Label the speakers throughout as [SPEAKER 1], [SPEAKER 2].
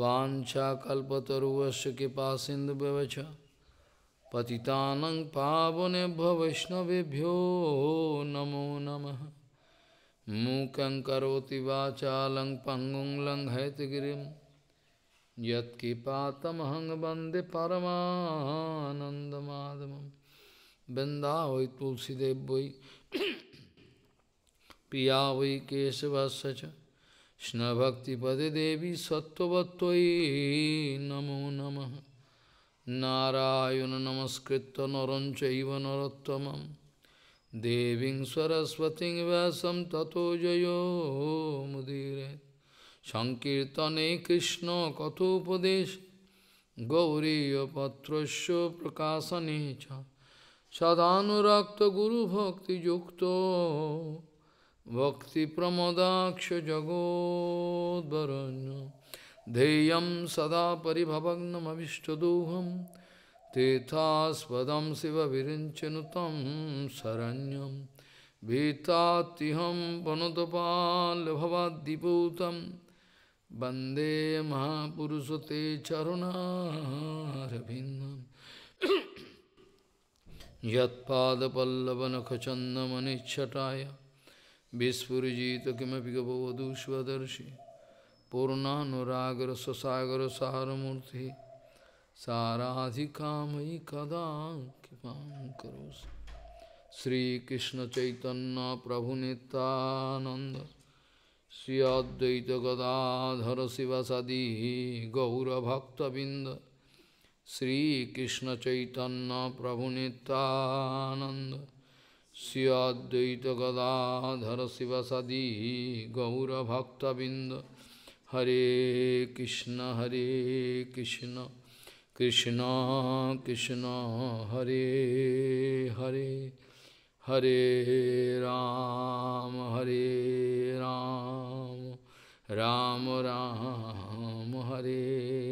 [SPEAKER 1] वाछाकल्पतरुवश कृपा सिंधु व्यवच पतितानंग पावने वैष्णवभ्यो नमो नमः मूकं करोति वाचालं पंगुं लंघयतगिरिं यत्कृपातमहं वन्दे परमानन्दमाधवं वृन्दा वै तुलसीदेव वै प्रिया वै केशवश Krishna Bhakti Pade Devi Sattvatvai Namo Namah Narayana Namaskritta Naranchaiva Narottamam Deving Saraswati Vyasam Tato Jayo Mudire Sankirtane Krishna Kathopadesh Gauriya Patrasya Prakasa Necha Sadhanurakta Guru Bhakti Yukta भक्तिप्रमोदाक्ष जगोद्वरण्य ध्येयं सदा परिभवग्नमविष्टदोहं तेथास्पदं शिवविरिञ्चनुतं शरण्यं भीतातिहं वनुतपाल्भवाद्दिपूतं वन्दे महापुरुष ते चरुणारविन्दम् यत्पादपल्लवनखचन्दमनिच्छटाय Vispurjita kimapi gavavadu svadarshi Purnanuragra sasagara saharamurti Saradhikamai Sri Krishna Chaitanya Prabhu Nityananda Sri Advaita Gadadhara Sivasadi Gaura Bhakta Binda Sri Krishna Chaitanya Prabhu Nityananda Siyadvaita Gadadhara Sivasadi Gaura Bhakta Binda Hare Krishna Hare Krishna Krishna Krishna Hare Hare Hare Ram Hare Ram Ram Ram, Ram Hare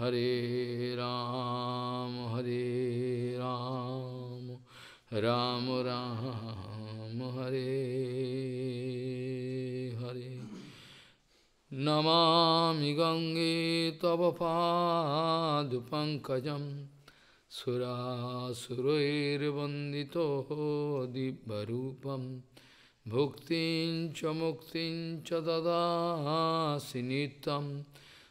[SPEAKER 1] Hare Ram, Hare Ram, Ram Ram, Hare Hare. Namami Gange Tava Pankajam Surasuroirvandito Dibbarupam Bhuktin Chamuktin Chadada Sinitam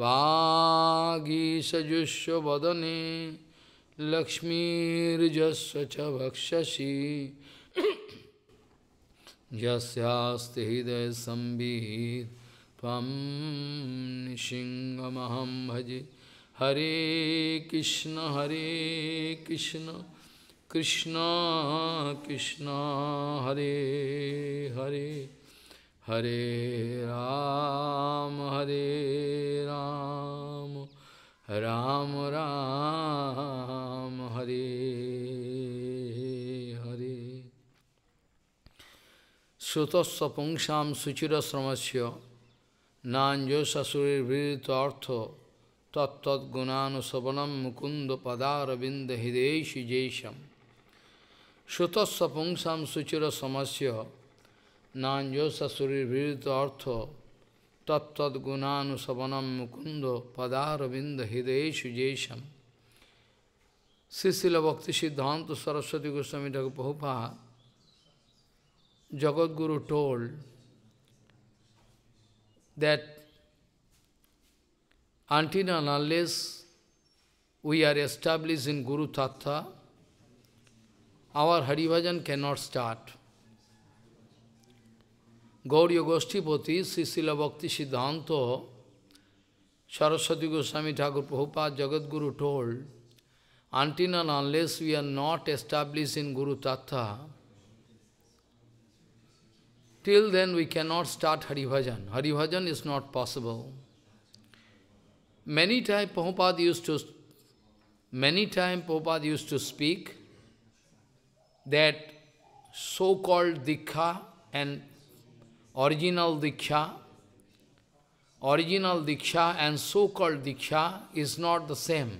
[SPEAKER 1] वागीसजुष्व वदने लक्ष्मीजस्व भक्षसी यस्यास्ति हृदय संबीत तम भजे हरे कृष्ण हरे कृष्ण कृष्ण कृष्ण हरे हरे Hare Ram, Hare Ram, Ram Ram, Hare Hare. Sutasya pungsam suchira sramasya, nanjosa surir virit artho, Tat Tat gunanu sabanam mukunda padaravinda hideshi jesham. Sutasya pungsam suchira sramasya, Nanjosasuri Viruta Artho Tattat Gunanu Sabanam Mukundo Padaravinda Hideshu Jesham Sisila Bhakti Siddhanta Saraswati Goswami Thakur Prabhupada Jagadguru told that until and unless we are established in Guru Tattva, our Hari Haribhajan cannot start. Gauri गोष्ठीपति Srila Bhakti Siddhanta Saraswati Goswami Thakur Prabhupada Jagadguru told unto none unless we are not establish in guru tattva till then we can not start Haribhajan Haribhajan is not possible many time Prabhupada use to many time Prabhupada use to speak that so called diksha and original Diksha, original Diksha and so-called Diksha is not the same.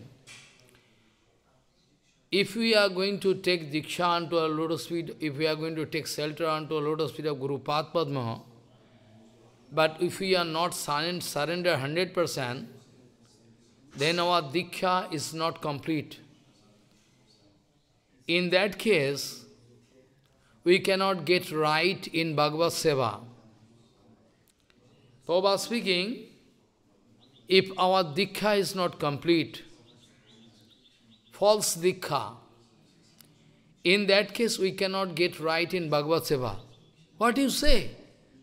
[SPEAKER 1] If we are going to take Diksha onto a lotus feet, if we are going to take shelter onto a lotus feet of Guru Padma, but if we are not surrender 100%, then our Diksha is not complete. In that case, we cannot get right in Bhagavad Seva. Prabhupada speaking, if our Dikha is not complete, false Dikha, in that case we cannot get right in Bhagavad Seva. What you say?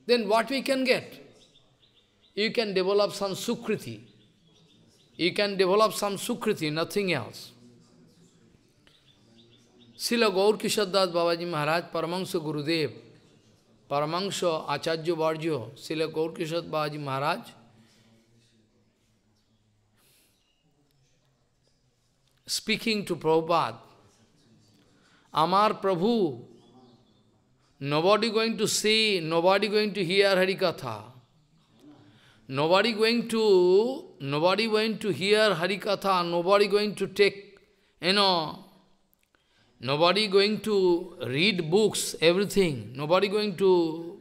[SPEAKER 1] Then what we can get? You can develop some Sukriti. You can develop some Sukriti, nothing else. Srila Gaur Kishadas Babaji Maharaj Paramahansa Gurudev Paramahansa Acharya Varjo, Srila Gaurkishad Baji Maharaj, speaking to Prabhupada, Amar Prabhu, nobody going to see, nobody going to hear Harikatha. Nobody going to, nobody going to hear Harikatha, nobody going to take, you know, Nobody going to read books, everything. Nobody going to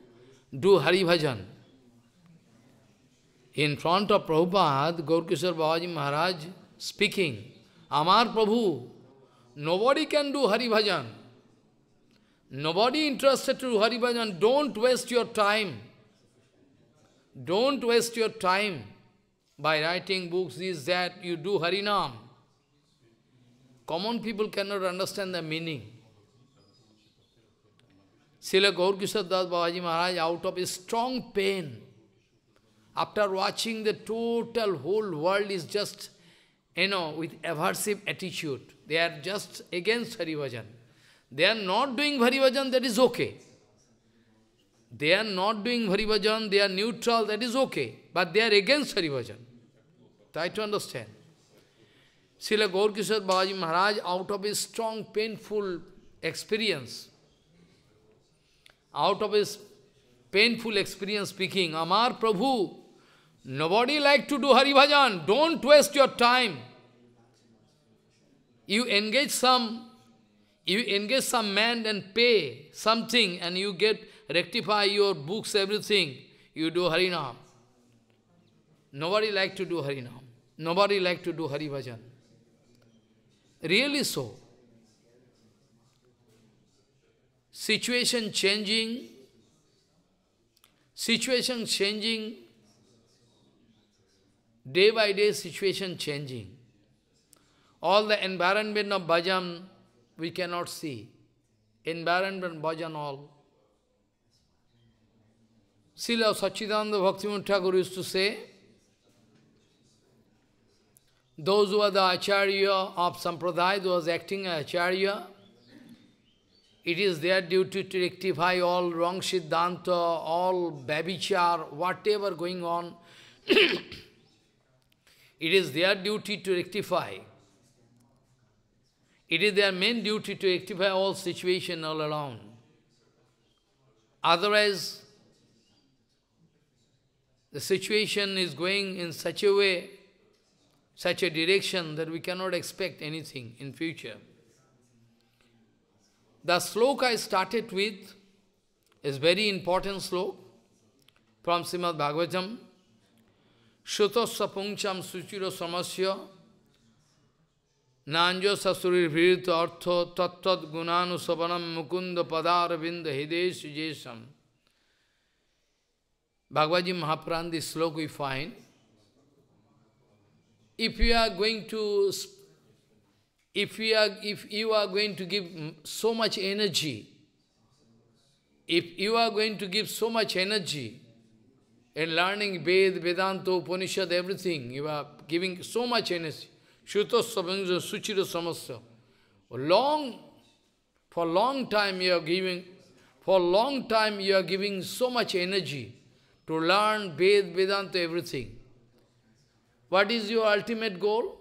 [SPEAKER 1] do Hari Bhajan. In front of Prabhupada, Gaurkishar Babaji Maharaj speaking, Amar Prabhu, nobody can do Hari Bhajan. Nobody interested to do Hari Bhajan. Don't waste your time. Don't waste your time by writing books, this, that. You do Harinam. Common people cannot understand the meaning. Srila Gaur Das Babaji Maharaj, out of his strong pain, after watching the total whole world is just, you know, with aversive attitude. They are just against Harivajan. They are not doing Harivajan, that is okay. They are not doing Harivajan, they are neutral, that is okay. But they are against Harivajan. Try to understand. Srila Gaurkishore Babaji Maharaj, out of his strong, painful experience, out of his painful experience speaking, Amar Prabhu, nobody like to do Hari Bhajan. Don't waste your time. You engage some, you engage some man and pay something and you get, rectify your books, everything. You do Harinam. Nobody like to do Harinam. Nobody like to do Hari Bhajan. Really so. Situation changing, situation changing, day by day situation changing. All the environment of bhajan we cannot see. Environment bhajan all. Srila Sachidananda Bhaktivinoda Thakur used to say, those who are the Acharya of Sampradaya, those acting Acharya, it is their duty to rectify all wrong Siddhanta, all Babichar, whatever going on. it is their duty to rectify. It is their main duty to rectify all situation all around. Otherwise, the situation is going in such a way such a direction that we cannot expect anything in future. The sloka I started with is very important sloka from Srimad Bhagavatam. Shutasya puncham suchiro samasya nanjo Sasuri virit artho tattat gunanu sabanam mukunda padaravinda hidesh jesam. Bhagavad Gita Mahapuran, sloka we find, if you are going to if you are if you are going to give so much energy if you are going to give so much energy in learning Ved, Vedanta, Upanishad, everything, you are giving so much energy. Shutasya, Suchira, Samasya. Long, for long time you are giving, for long time you are giving so much energy to learn Ved, Vedanta, everything. What is your ultimate goal?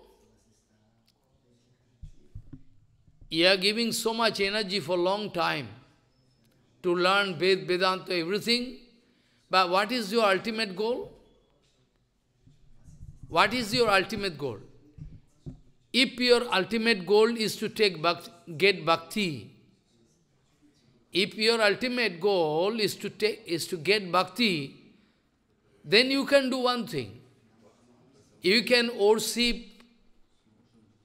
[SPEAKER 1] You are giving so much energy for long time to learn Ved, Vedanta, everything. But what is your ultimate goal? What is your ultimate goal? If your ultimate goal is to take bhakti, get bhakti, if your ultimate goal is to take is to get bhakti, then you can do one thing. You can worship,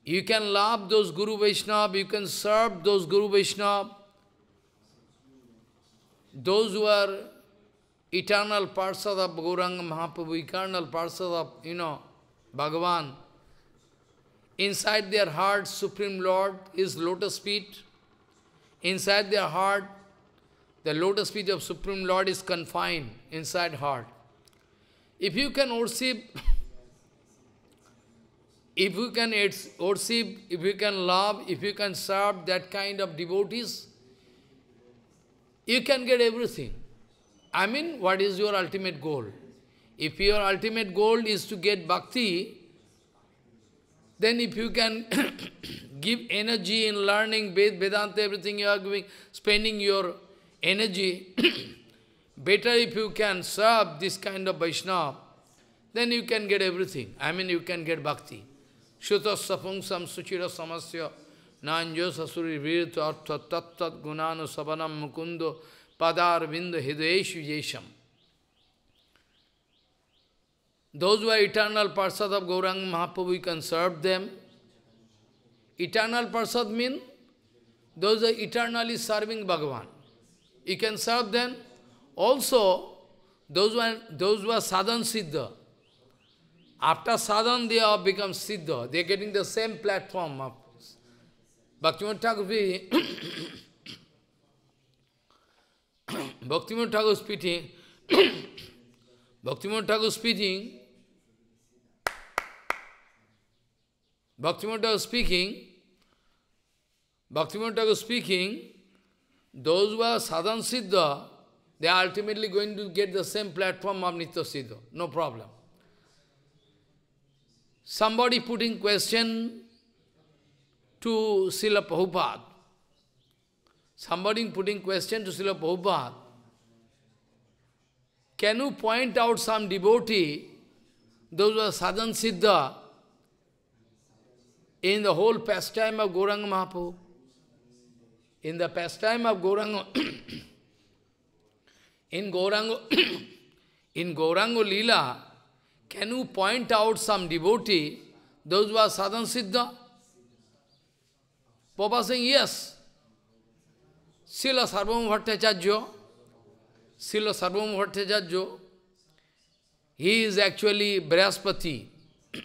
[SPEAKER 1] you can love those Guru Vaishnava, you can serve those Guru Vaishnava, those who are eternal parts of Gauranga Mahaprabhu, eternal parts of, you know, Bhagavan. Inside their heart, Supreme Lord is lotus feet. Inside their heart, the lotus feet of Supreme Lord is confined inside heart. If you can worship if you can worship, if you can love, if you can serve that kind of devotees, you can get everything. I mean, what is your ultimate goal? If your ultimate goal is to get bhakti, then if you can give energy in learning Vedanta, everything you are giving, spending your energy, better if you can serve this kind of Vaishnava, then you can get everything. I mean, you can get bhakti. Shutasapungsam suchira samasya nānyo nanjosasuri virtu artha tattat gunanu sabanam mukundo padar vindu hideshu yesham. Those who are eternal parsad of Gaurang Mahaprabhu, we can serve them. Eternal parsad means those are eternally serving Bhagavan. You can serve them. Also, those who are, those who are sadhan siddha, after sadhan, they all become siddha. They are getting the same platform of Bhaktivinoda Thakur. Bhaktivinoda Thakur speaking. Bhaktivinoda Thakur speaking. Bhaktivinoda Thakur speaking. Bhaktivinoda Thakur speaking. Those who are sadhan siddha, they are ultimately going to get the same platform of Nitya Siddha. No problem. Somebody putting question to Srila Prabhupada. Somebody putting question to Srila Prabhupada. Can you point out some devotee, those are sadhan siddha, in the whole pastime of Gauranga Mahaprabhu? In the pastime of Gauranga, in Gauranga, in Gauranga Leela, can you point out some devotee, those who are sadhan siddha? Papa saying, yes. Sila Sarvam Bhattacharya, Sila Sarvam Bhattacharya, he is actually Brahaspati.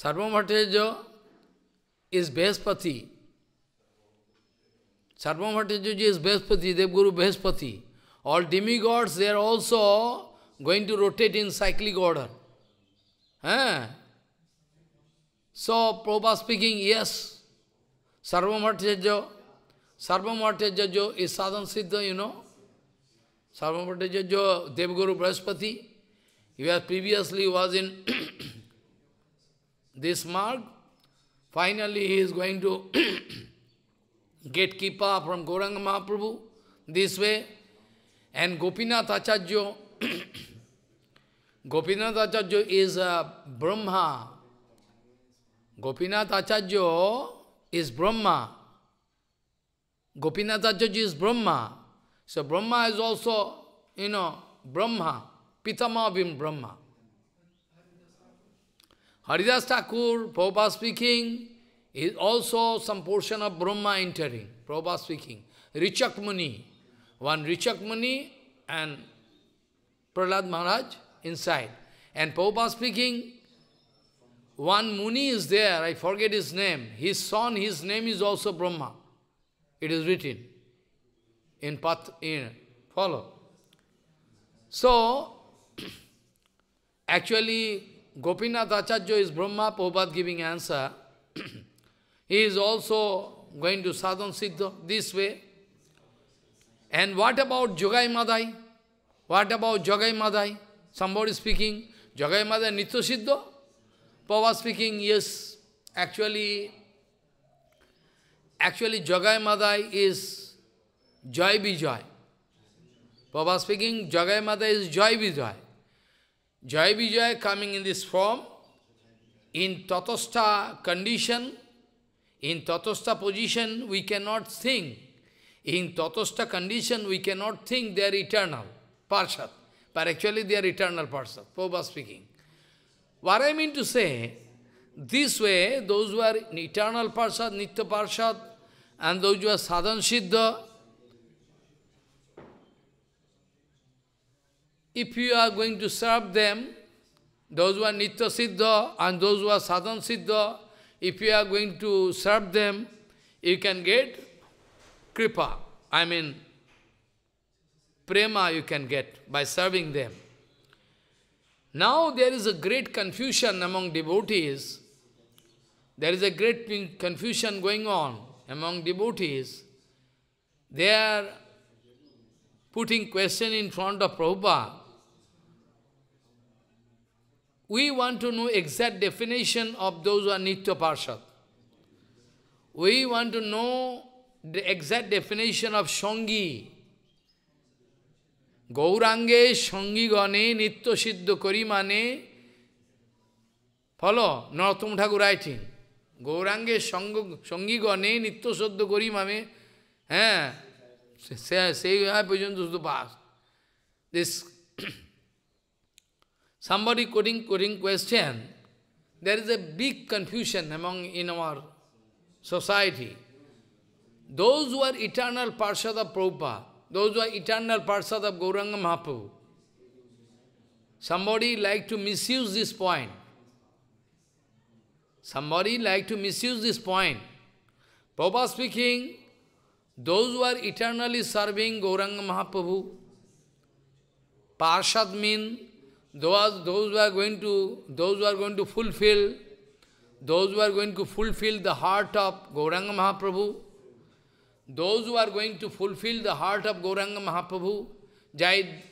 [SPEAKER 1] Sarvam Bhattacharya is Brahaspati. Sarvam Bhattacharya is Dev guru Brahaspati. All demigods, they are also going to rotate in cyclic order. Eh? So, Prabhupada speaking, yes, Sarvamartyajya, Sarvamartyajya is sadhan siddha, you know. Sarvamartyajya, Devguru Brahaspati, he was previously was in this mark. Finally, he is going to get kipa from Goranga Mahaprabhu. This way, and Gopinath Acharya, Gopinath Acharya is a Brahma. Gopinath Acharya is Brahma. Gopinath Acharya is Brahma. So Brahma is also, you know, Brahma. Pitama of Brahma. Haridas Thakur, Prabhupada speaking, is also some portion of Brahma entering. Prabhupada speaking. Richak Muni. One Richakmani and Prahlad Maharaj inside. And Prabhupada speaking, one Muni is there, I forget his name. His son, his name is also Brahma. It is written in path in follow. So actually Gopinath Acharya is Brahma, Prabhupada giving answer. he is also going to sadhan siddha this way. And what about Jogai Madai? What about Jogai Madai? Somebody speaking, Jogai Madai Nitya Siddha? Pava speaking, yes, actually, actually Jogai Madai is Joy Vijay. Pava speaking, Jogai Madai is Joy Vijay. Joy Vijay coming in this form, in Tatastha condition, in Tatastha position, we cannot sing. In Tatastha condition, we cannot think they are eternal, Parshat. But actually, they are eternal Parshat, Prabhupada speaking. What I mean to say, this way, those who are eternal Parshat, Nitya Parshat, and those who are Sadhan Siddha, if you are going to serve them, those who are Nitya Siddha and those who are Sadhan Siddha, if you are going to serve them, you can get kripa, I mean, prema you can get by serving them. Now there is a great confusion among devotees. There is a great confusion going on among devotees. They are putting question in front of Prabhupada. We want to know exact definition of those who are Nitya Parshad. We want to know the exact definition of Shangi. Gaurange Shangi Gane Nitto Siddha Kari Mane. Follow Narottam Thakur writing. Gaurange Shangi Gane Nitto Siddha Kari Mame. হ্যাঁ সেই পর্যন্ত শুধু pass This somebody quoting quoting question there is a big confusion among in our society Those who are eternal Parshad of Prabhupada, those who are eternal Parshad of Gauranga Mahaprabhu, somebody like to misuse this point. Somebody like to misuse this point. Prabhupada speaking, those who are eternally serving Gauranga Mahaprabhu, Parshad means those, those who are going to those who are going to fulfill those who are going to fulfill the heart of Gauranga Mahaprabhu, those who are going to fulfill the heart of Gauranga Mahaprabhu, Jai,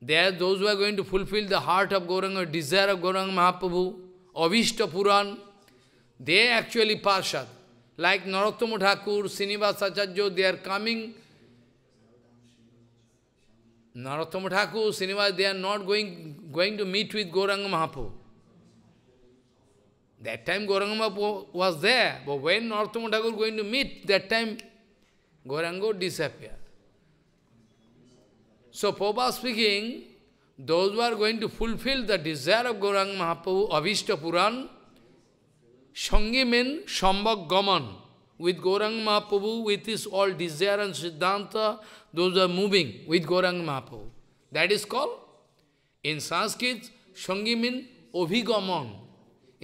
[SPEAKER 1] they are those who are going to fulfill the heart of Gauranga, desire of Gauranga Mahaprabhu, Avishta Puran, they actually Parshad. Like Narottama Thakur, Srinivasa they are coming. Narottama Thakur, Srinivasa, they are not going, going to meet with Gauranga Mahaprabhu. That time Gauranga was there, but when South Thakur going to meet, that time Gauranga disappeared. So Prabhupada speaking, those who are going to fulfill the desire of Gauranga Mahaprabhu, Avishta Puran, Sangi Shambhak Gaman. With Gorang Mahaprabhu, with his all desire and Siddhanta, those are moving with Gorang Mahaprabhu. That is called, in Sanskrit, Sangi means Abhigaman.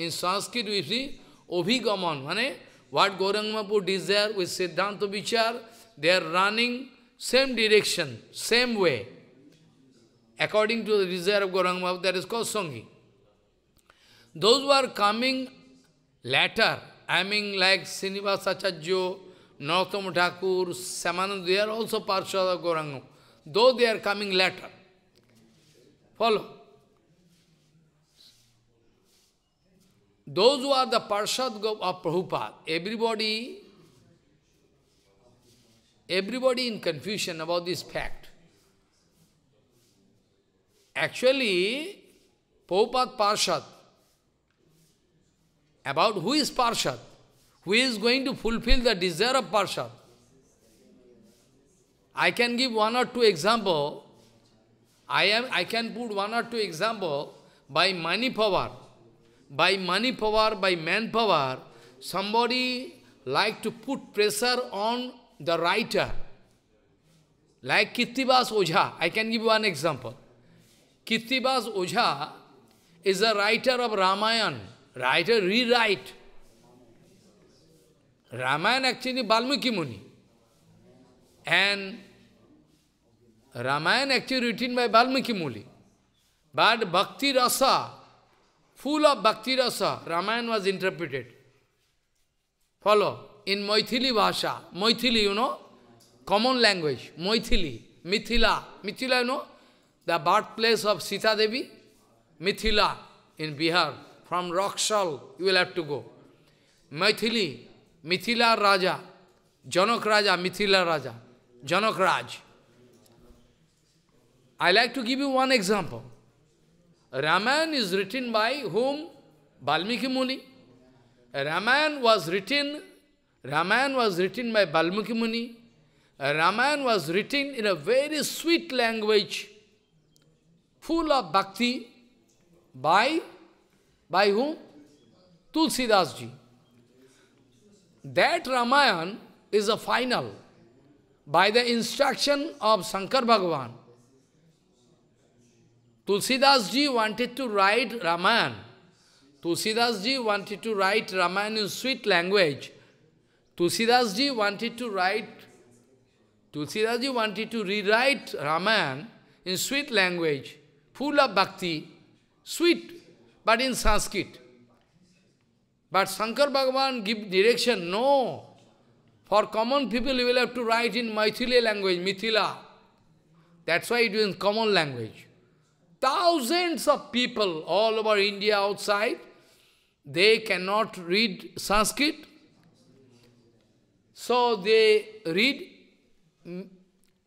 [SPEAKER 1] In Sanskrit we see Obhigaman, mane, what Gaurangmapu desire with Siddhanta Vichar, they are running same direction, same way. According to the desire of Gaurangmapu, that is called Sanghi. Those who are coming later, I mean like Srinivasa Chajyo, Narottam Thakur, Samananda, they are also part of Gaurangmapu, though they are coming later. Follow. Those who are the Parshad of Prabhupada, everybody, everybody in confusion about this fact. Actually, Prabhupada Parshad, about who is Parshad, who is going to fulfill the desire of Parshad. I can give one or two example. I am. I can put one or two example by money power by money power, by manpower, somebody like to put pressure on the writer. Like Kittibas Oja, I can give one example. Kittibas Oja is a writer of Ramayana, writer rewrite. Ramayan actually Balmiki Muni. And Ramayan actually written by Balmiki Muni. But Bhakti Rasa full of bhakti rasa, Ramayana was interpreted. Follow. In Maithili Bhasha, Maithili, you know, common language, Maithili, Mithila. Mithila, you know, the birthplace of Sita Devi, Mithila in Bihar. From Rockshall, you will have to go. Maithili, Mithila Raja, Janak Raja, Mithila Raja, Janak Raj. I like to give you one example. Ramayana is written by whom? Balmiki Muni. Ramayana was written, Ramayana was written by Balmiki Muni. Ramayana was written in a very sweet language, full of bhakti, by, by whom? Tulsidas ji. That Ramayana is a final, by the instruction of Shankar Bhagavan. Tulsidas ji wanted to write Ramayana. Tulsidas ji wanted to write Ramayana in sweet language. Tulsidas ji wanted to write, Tulsidas ji wanted to rewrite Ramayana in sweet language, full of bhakti, sweet, but in Sanskrit. But Shankar Bhagavan give direction, no. For common people, you will have to write in Maithili language, Mithila. That's why it is in common language. Thousands of people all over India outside, they cannot read Sanskrit. So they read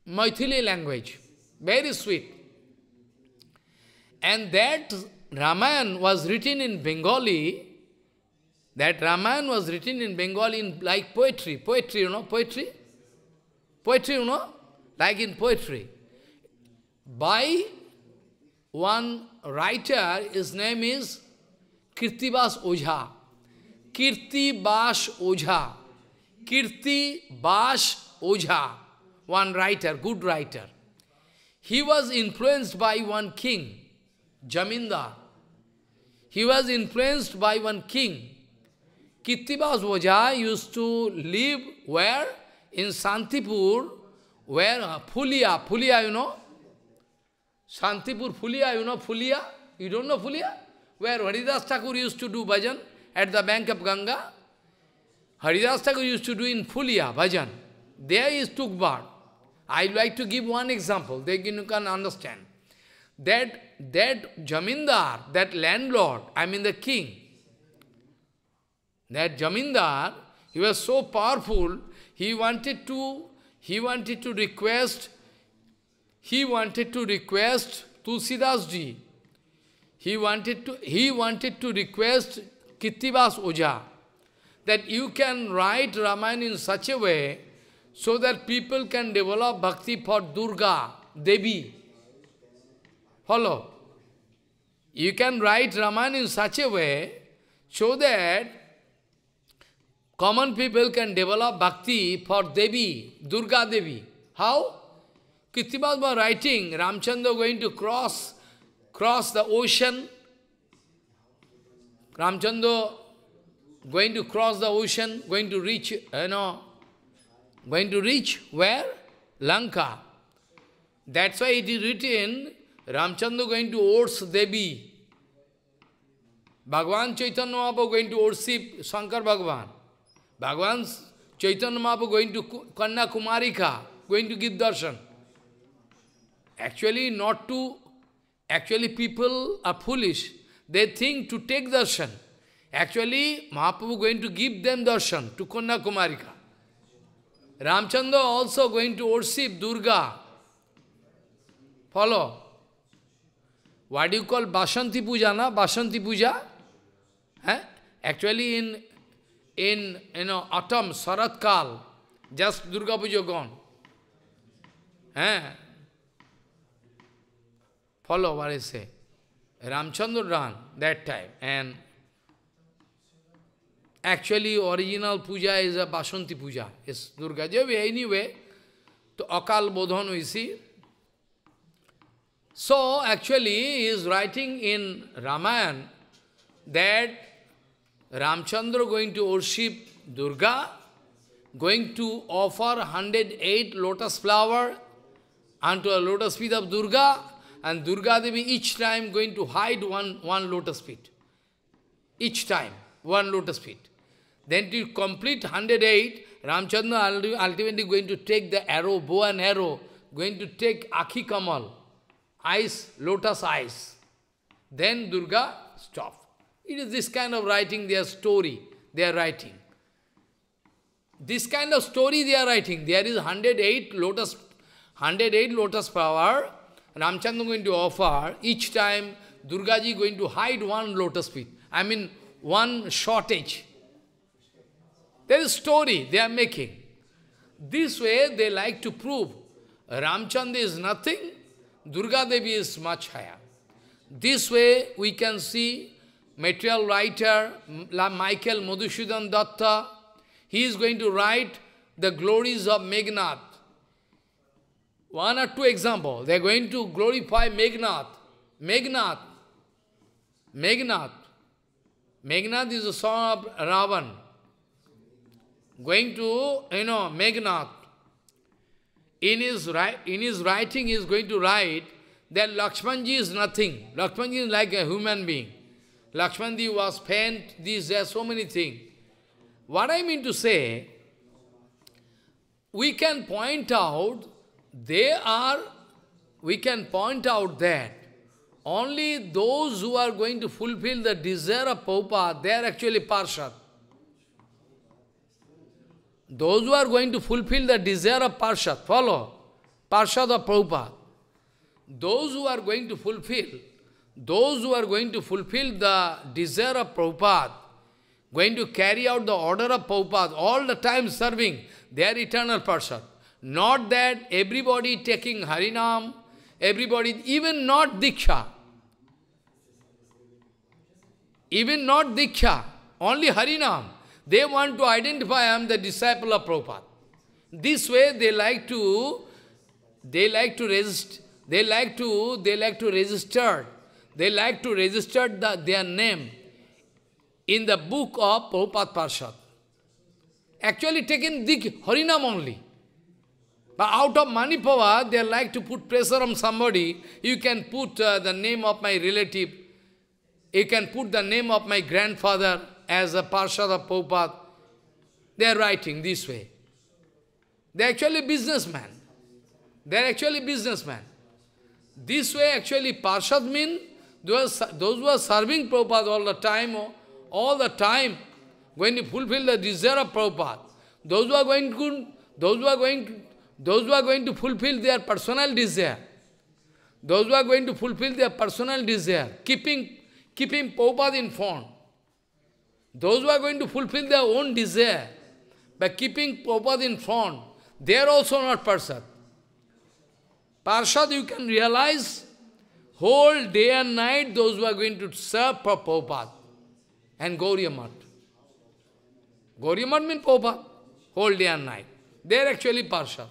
[SPEAKER 1] Maithili language, very sweet. And that Ramayana was written in Bengali, that Ramayana was written in Bengali in like poetry, poetry, you know, poetry? Poetry, you know, like in poetry. By one writer, his name is Kirtibas Ojha. Kirtibas Ojha. Kirtibas Ojha. One writer, good writer. He was influenced by one king, Jaminda. He was influenced by one king. Kirtibas Ojha used to live where? In Santipur, where? Uh, Pulia, Pulia, you know? Shantipur Fulia, you know Fulia? You don't know Fulia? Where Haridas Thakur used to do bhajan at the bank of Ganga. Haridas Thakur used to do in Fulia bhajan. There is Tukbar. I like to give one example, they you can understand. That, that Jamindar, that landlord, I mean the king, that Jamindar, he was so powerful, he wanted to, he wanted to request he wanted to request Tulsidas ji. He wanted to, he wanted to request Kittibas Oja that you can write Ramayana in such a way so that people can develop bhakti for Durga, Devi. Follow? You can write Ramayana in such a way so that common people can develop bhakti for Devi, Durga Devi. How? was writing, Ramchandra going to cross, cross the ocean. Ramchandra going to cross the ocean, going to reach, you know, going to reach where? Lanka. That's why it is written, Ramchandra going to Ors Devi. Bhagavan Chaitanya Mahaprabhu going to worship Shankar Bhagavan. Bhagavan Chaitanya Mahaprabhu going to Kanna Kumarika, going to give darshan. Actually, not to... Actually, people are foolish. They think to take darshan. Actually, Mahaprabhu going to give them darshan to Konna Kumarika. Ramchandra also going to worship Durga. Follow. What do you call Basanti Puja, na? Basanti Puja? Eh? Actually, in, in you know, autumn, Sarat Kal, just Durga Puja gone. Eh? follow what I say. Ramchandra Ran, that time. And actually original puja is a Basanti puja. It's Durga Devi anyway. To Akal Bodhan we see. So actually he is writing in Ramayana that Ramchandra going to worship Durga, going to offer 108 lotus flower unto a lotus feet of Durga, and Durga Devi each time going to hide one, one lotus feet. Each time, one lotus feet. Then to complete 108, Ramchandra ultimately going to take the arrow, bow and arrow, going to take Akhi Kamal, eyes, lotus eyes. Then Durga stop. It is this kind of writing their story, they are writing. This kind of story they are writing. There is 108 lotus, 108 lotus flower Ramchandra going to offer, each time Durga Ji going to hide one lotus feet. I mean, one shortage. There is story they are making. This way they like to prove Ramchandra is nothing, Durga Devi is much higher. This way we can see material writer Michael Madhusudan Datta, he is going to write the glories of Meghnath one or two examples. They are going to glorify Meghnath, Meghnath, Meghnath, Meghnath is the son of Ravan. Going to, you know, Meghnath, In his, in his writing, he is going to write that Lakshmanji is nothing. Lakshmanji is like a human being. Lakshmanji was spent these, so many things. What I mean to say, we can point out they are, we can point out that only those who are going to fulfill the desire of Prabhupada, they are actually Parshad. Those who are going to fulfill the desire of Parshad, follow, Parshad of Prabhupada, those who are going to fulfill, those who are going to fulfill the desire of Prabhupada, going to carry out the order of Prabhupada, all the time serving, their eternal Parshad. Not that everybody taking Harinam, everybody, even not Diksha. Even not Diksha, only Harinam. They want to identify I am the disciple of Prabhupada. This way they like to, they like to resist, they like to, they like to register, they like to register the, their name in the book of Prabhupada Parshad. Actually taking Dik Harinam only. But out of money power, they like to put pressure on somebody. You can put uh, the name of my relative. You can put the name of my grandfather as a Parshad of Prabhupada. They are writing this way. They are actually businessmen. They are actually businessmen. This way actually Parshad means those, those who are serving Prabhupada all the time, oh, all the time, going to fulfill the desire of Prabhupada. Those who are going to, those who are going to those who are going to fulfill their personal desire, those who are going to fulfill their personal desire, keeping, keeping Prabhupada informed, those who are going to fulfill their own desire, by keeping Prabhupada informed, they are also not Parshad. Parshad, you can realize, whole day and night, those who are going to serve for Prabhupada and Gauriamat. Gauriamat means Prabhupada, whole day and night. They are actually Parshad.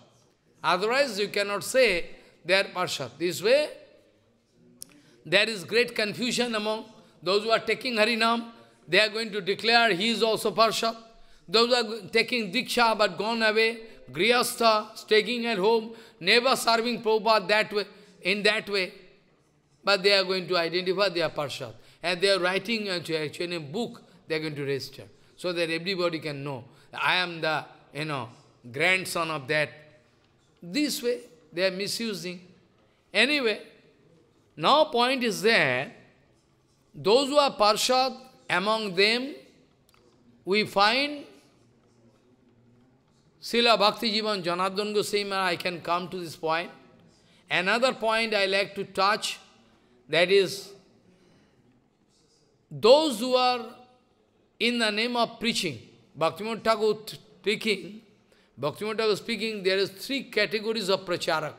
[SPEAKER 1] Otherwise, you cannot say they are parsha. This way, there is great confusion among those who are taking Harinam. They are going to declare he is also parsha. Those who are taking Diksha but gone away, Grihastha, staying at home, never serving Prabhupada that way, in that way. But they are going to identify they are parsha, And they are writing actually a book, they are going to register. So that everybody can know, I am the, you know, grandson of that this way, they are misusing. Anyway, now point is there, those who are Parshad, among them, we find Srila Bhakti Jivan Janardhan Goswami, I can come to this point. Another point I like to touch, that is, those who are in the name of preaching, Bhakti Thakur speaking, Bhaktivinoda was speaking, there is three categories of pracharak.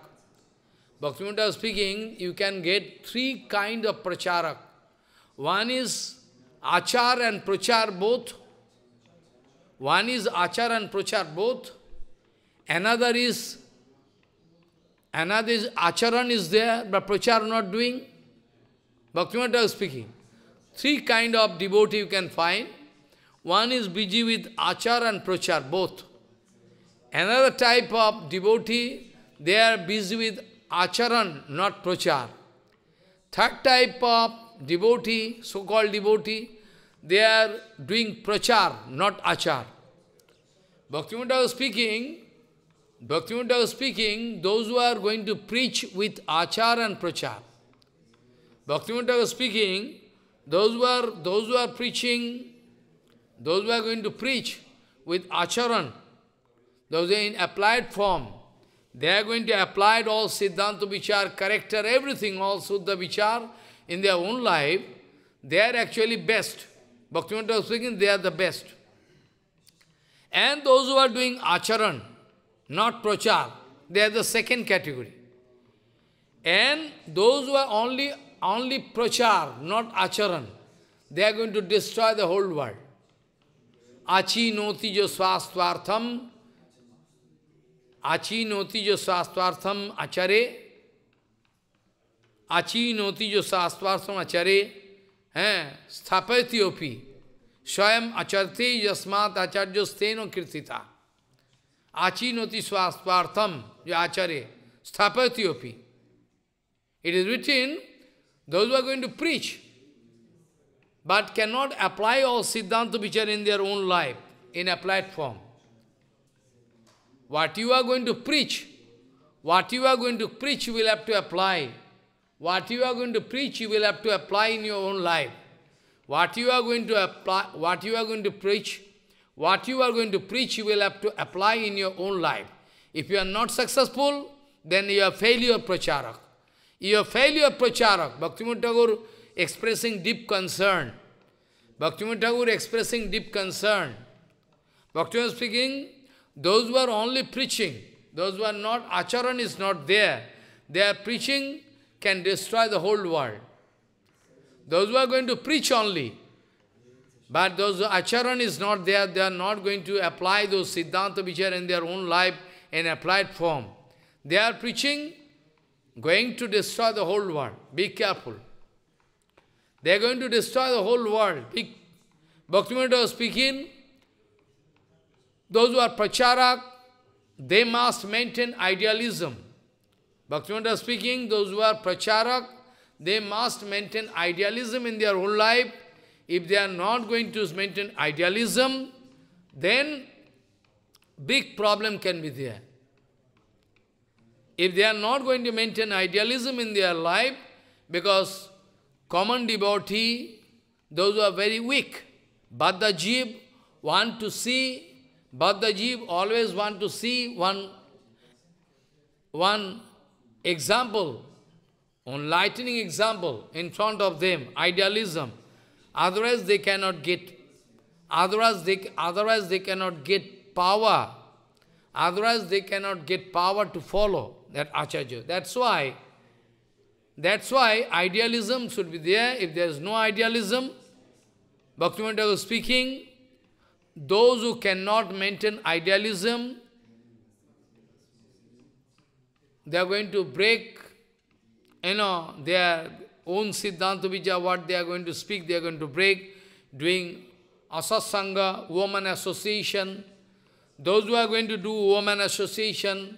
[SPEAKER 1] Bhaktivinoda was speaking, you can get three kind of pracharak. One is achar and prachar both. One is achar and prachar both. Another is, another is acharan is there, but prachar not doing. Bhaktivinoda was speaking. Three kind of devotee you can find. One is busy with achar and prachar both. Another type of devotee, they are busy with acharan, not prachar. Third type of devotee, so-called devotee, they are doing prachar, not achar. Bhaktivinoda was speaking, Bhaktivinoda was speaking, those who are going to preach with achar and prachar. Bhaktivinoda was speaking, those who are, those who are preaching, those who are going to preach with acharan, those in applied form. They are going to apply all Siddhanta Vichar, character, everything, all Suddha Vichar in their own life. They are actually best. Bhaktivinoda speaking, they are the best. And those who are doing acharan, not prachar, they are the second category. And those who are only, only prachar, not acharan, they are going to destroy the whole world. Achi noti jo swastvartham आचीन होती जो शास्त्रार्थम अचरे आचीन होती जो शास्त्रार्थम अचरे हैं स्थापयती स्वयं आचरते यस्मात आचार्य स्तेन कृतिता आचीन होती स्वास्थ्यार्थम जो आचार्य स्थापयती ओपी it is written those are going to preach but can not apply all siddhanta which in their own life in applied form What you are going to preach, what you are going to preach, you will have to apply. What you are going to preach, you will have to apply in your own life. What you are going to apply, what you are going to preach, what you are going to preach, you will have to apply in your own life. If you are not successful, then you are failure pracharak. You are failure pracharak. Bhaktivinoda Guru expressing deep concern. Bhaktivinoda Guru expressing deep concern. Bhaktivinoda speaking, those who are only preaching, those who are not, acharan is not there, their preaching can destroy the whole world. Those who are going to preach only, but those acharan is not there, they are not going to apply those Siddhanta are in their own life in applied form. They are preaching, going to destroy the whole world. Be careful. They are going to destroy the whole world. Bhaktivinoda was speaking, those who are pracharak, they must maintain idealism. Bhaktivinoda speaking, those who are pracharak, they must maintain idealism in their whole life. If they are not going to maintain idealism, then big problem can be there. If they are not going to maintain idealism in their life, because common devotee, those who are very weak, Bhaddha want to see but the Jeev always want to see one, one example, one lightning example in front of them, idealism. Otherwise they cannot get, otherwise they, otherwise they cannot get power. Otherwise they cannot get power to follow that Acharya. That's why, that's why idealism should be there. If there is no idealism, Bhaktivinoda was speaking, those who cannot maintain idealism, they are going to break, you know, their own Siddhanta Vijaya, what they are going to speak, they are going to break, doing Asasanga, woman association. Those who are going to do woman association,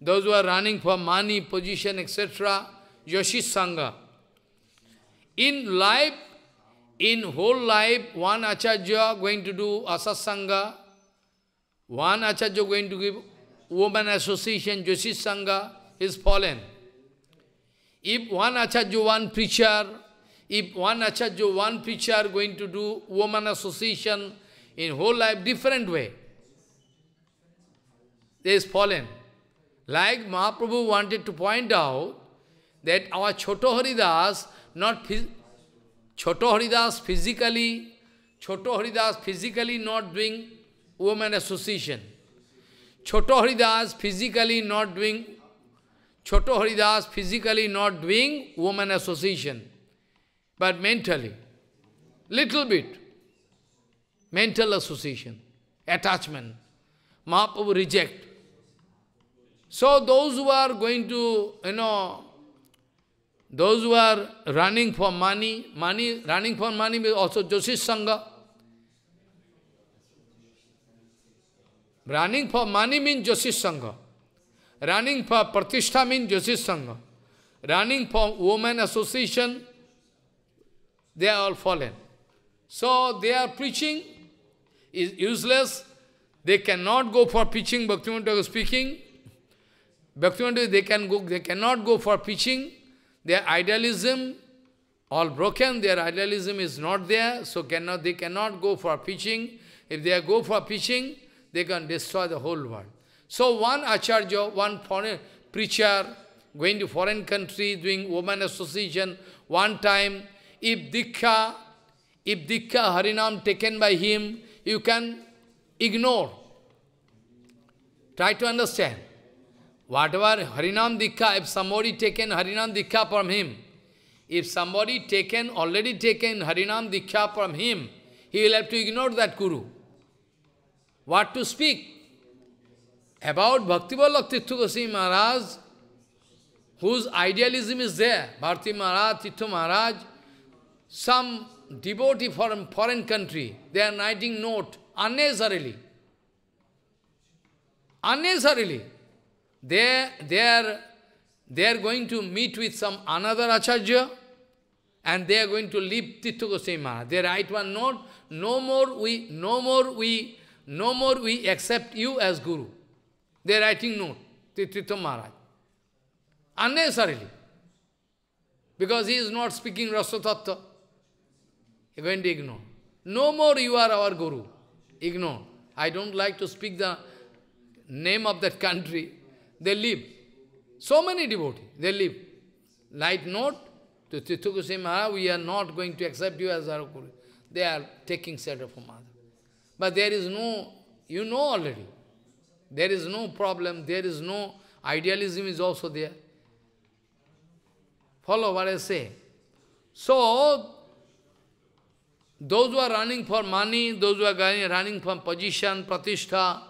[SPEAKER 1] those who are running for money, position, etc., Yoshi Sangha. In life, in whole life, one Acharya going to do Asasanga, one Acharya going to give woman association, Joshis Sangha, is fallen. If one Acharya, one preacher, if one Acharya, one preacher going to do woman association in whole life, different way, they is fallen. Like Mahaprabhu wanted to point out that our Choto das not Choto Haridas physically, Choto Haridas physically not doing woman association. Choto Haridas physically not doing, Choto Haridas physically not doing woman association. But mentally, little bit, mental association, attachment. Mahaprabhu reject. So those who are going to, you know, those who are running for money, money running for money is also Jyotish Sangha. Running for money means Jyotish Sangha. Running for Pratishtha means Jyotish Sangha. Running for Women Association, they are all fallen. So they are preaching is useless. They cannot go for preaching. Bhaktivinoda speaking. Bhaktivinoda, they can go. They cannot go for preaching. Their idealism all broken, their idealism is not there, so cannot, they cannot go for preaching. If they go for preaching, they can destroy the whole world. So one acharya, one foreign preacher, going to foreign country, doing woman association, one time, if Diksha, if Diksha Harinam taken by him, you can ignore. Try to understand. Whatever Harinam Dikha, if somebody taken Harinam Dikha from him, if somebody taken, already taken Harinam Dikha from him, he will have to ignore that Guru. What to speak? About Bhakti Tithu Goswami Maharaj, whose idealism is there, Bharti Maharaj, Tithu Maharaj, some devotee from foreign country, they are writing note unnecessarily. Unnecessarily. They, they, are, they are going to meet with some another Acharya and they are going to leave Tithu Goswami Maharaj. They write one note, no more we, no more we, no more we accept you as Guru. They are writing note, Tithu Maharaj. Unnecessarily. Because he is not speaking Rasa He You going to ignore. No more you are our Guru. Ignore. I don't like to speak the name of that country they live. So many devotees, they live. Light note to Tithukusi Maharaj, we are not going to accept you as our Guru. They are taking shelter from mother. But there is no, you know already. There is no problem, there is no, idealism is also there. Follow what I say. So, those who are running for money, those who are running for position, pratishtha,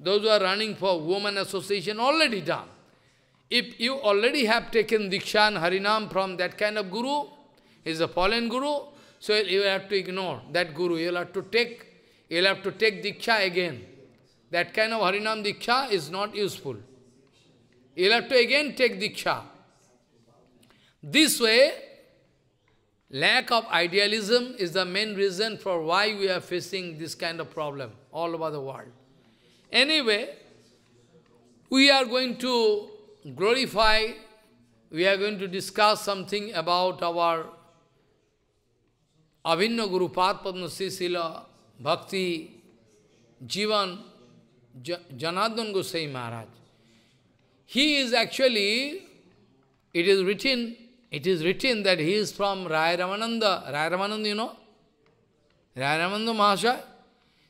[SPEAKER 1] those who are running for woman association already done. If you already have taken Diksha and Harinam from that kind of guru, is a fallen guru, so you have to ignore that guru. You'll have to take, you'll have to take Diksha again. That kind of Harinam Diksha is not useful. You'll have to again take Diksha. This way, lack of idealism is the main reason for why we are facing this kind of problem all over the world. Anyway, we are going to glorify, we are going to discuss something about our Abhinna Guru Padma Sisila Bhakti Jivan janadun Gosai Maharaj. He is actually, it is written, it is written that he is from Raya Ramananda. Raya Ramananda, you know? Raya Ramananda Mahasaya.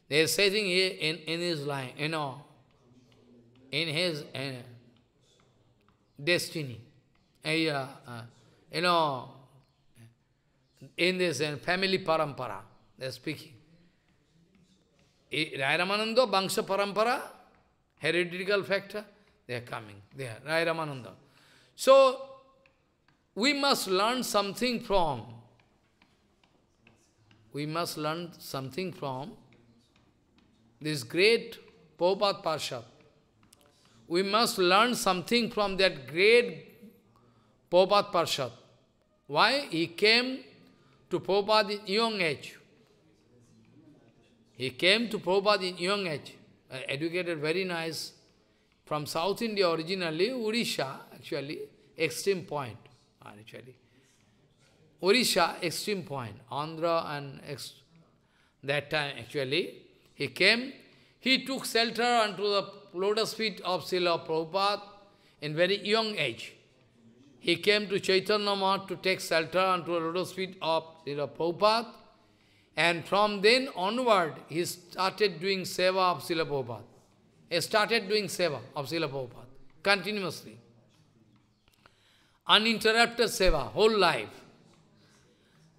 [SPEAKER 1] They are saying in, in his life, you know, in his uh, destiny. Uh, uh, you know, in this uh, family parampara, they are speaking. Rai Ramananda, Bangsa parampara, hereditary factor, they are coming. They are Rai Ramananda. So, we must learn something from, we must learn something from this great Prabhupada Parshad. We must learn something from that great Prabhupada Parshad. Why? He came to Prabhupada in young age. He came to Prabhupada in young age, uh, educated very nice, from South India originally, Odisha actually, extreme point, uh, actually. Odisha, extreme point, Andhra and that time actually, he came, he took shelter unto the lotus feet of Srila Prabhupada in very young age. He came to Chaitanya Mahaprabhu to take shelter unto the lotus feet of Srila Prabhupada. And from then onward, he started doing seva of Srila Prabhupada. He started doing seva of Srila Prabhupada continuously. Uninterrupted seva, whole life.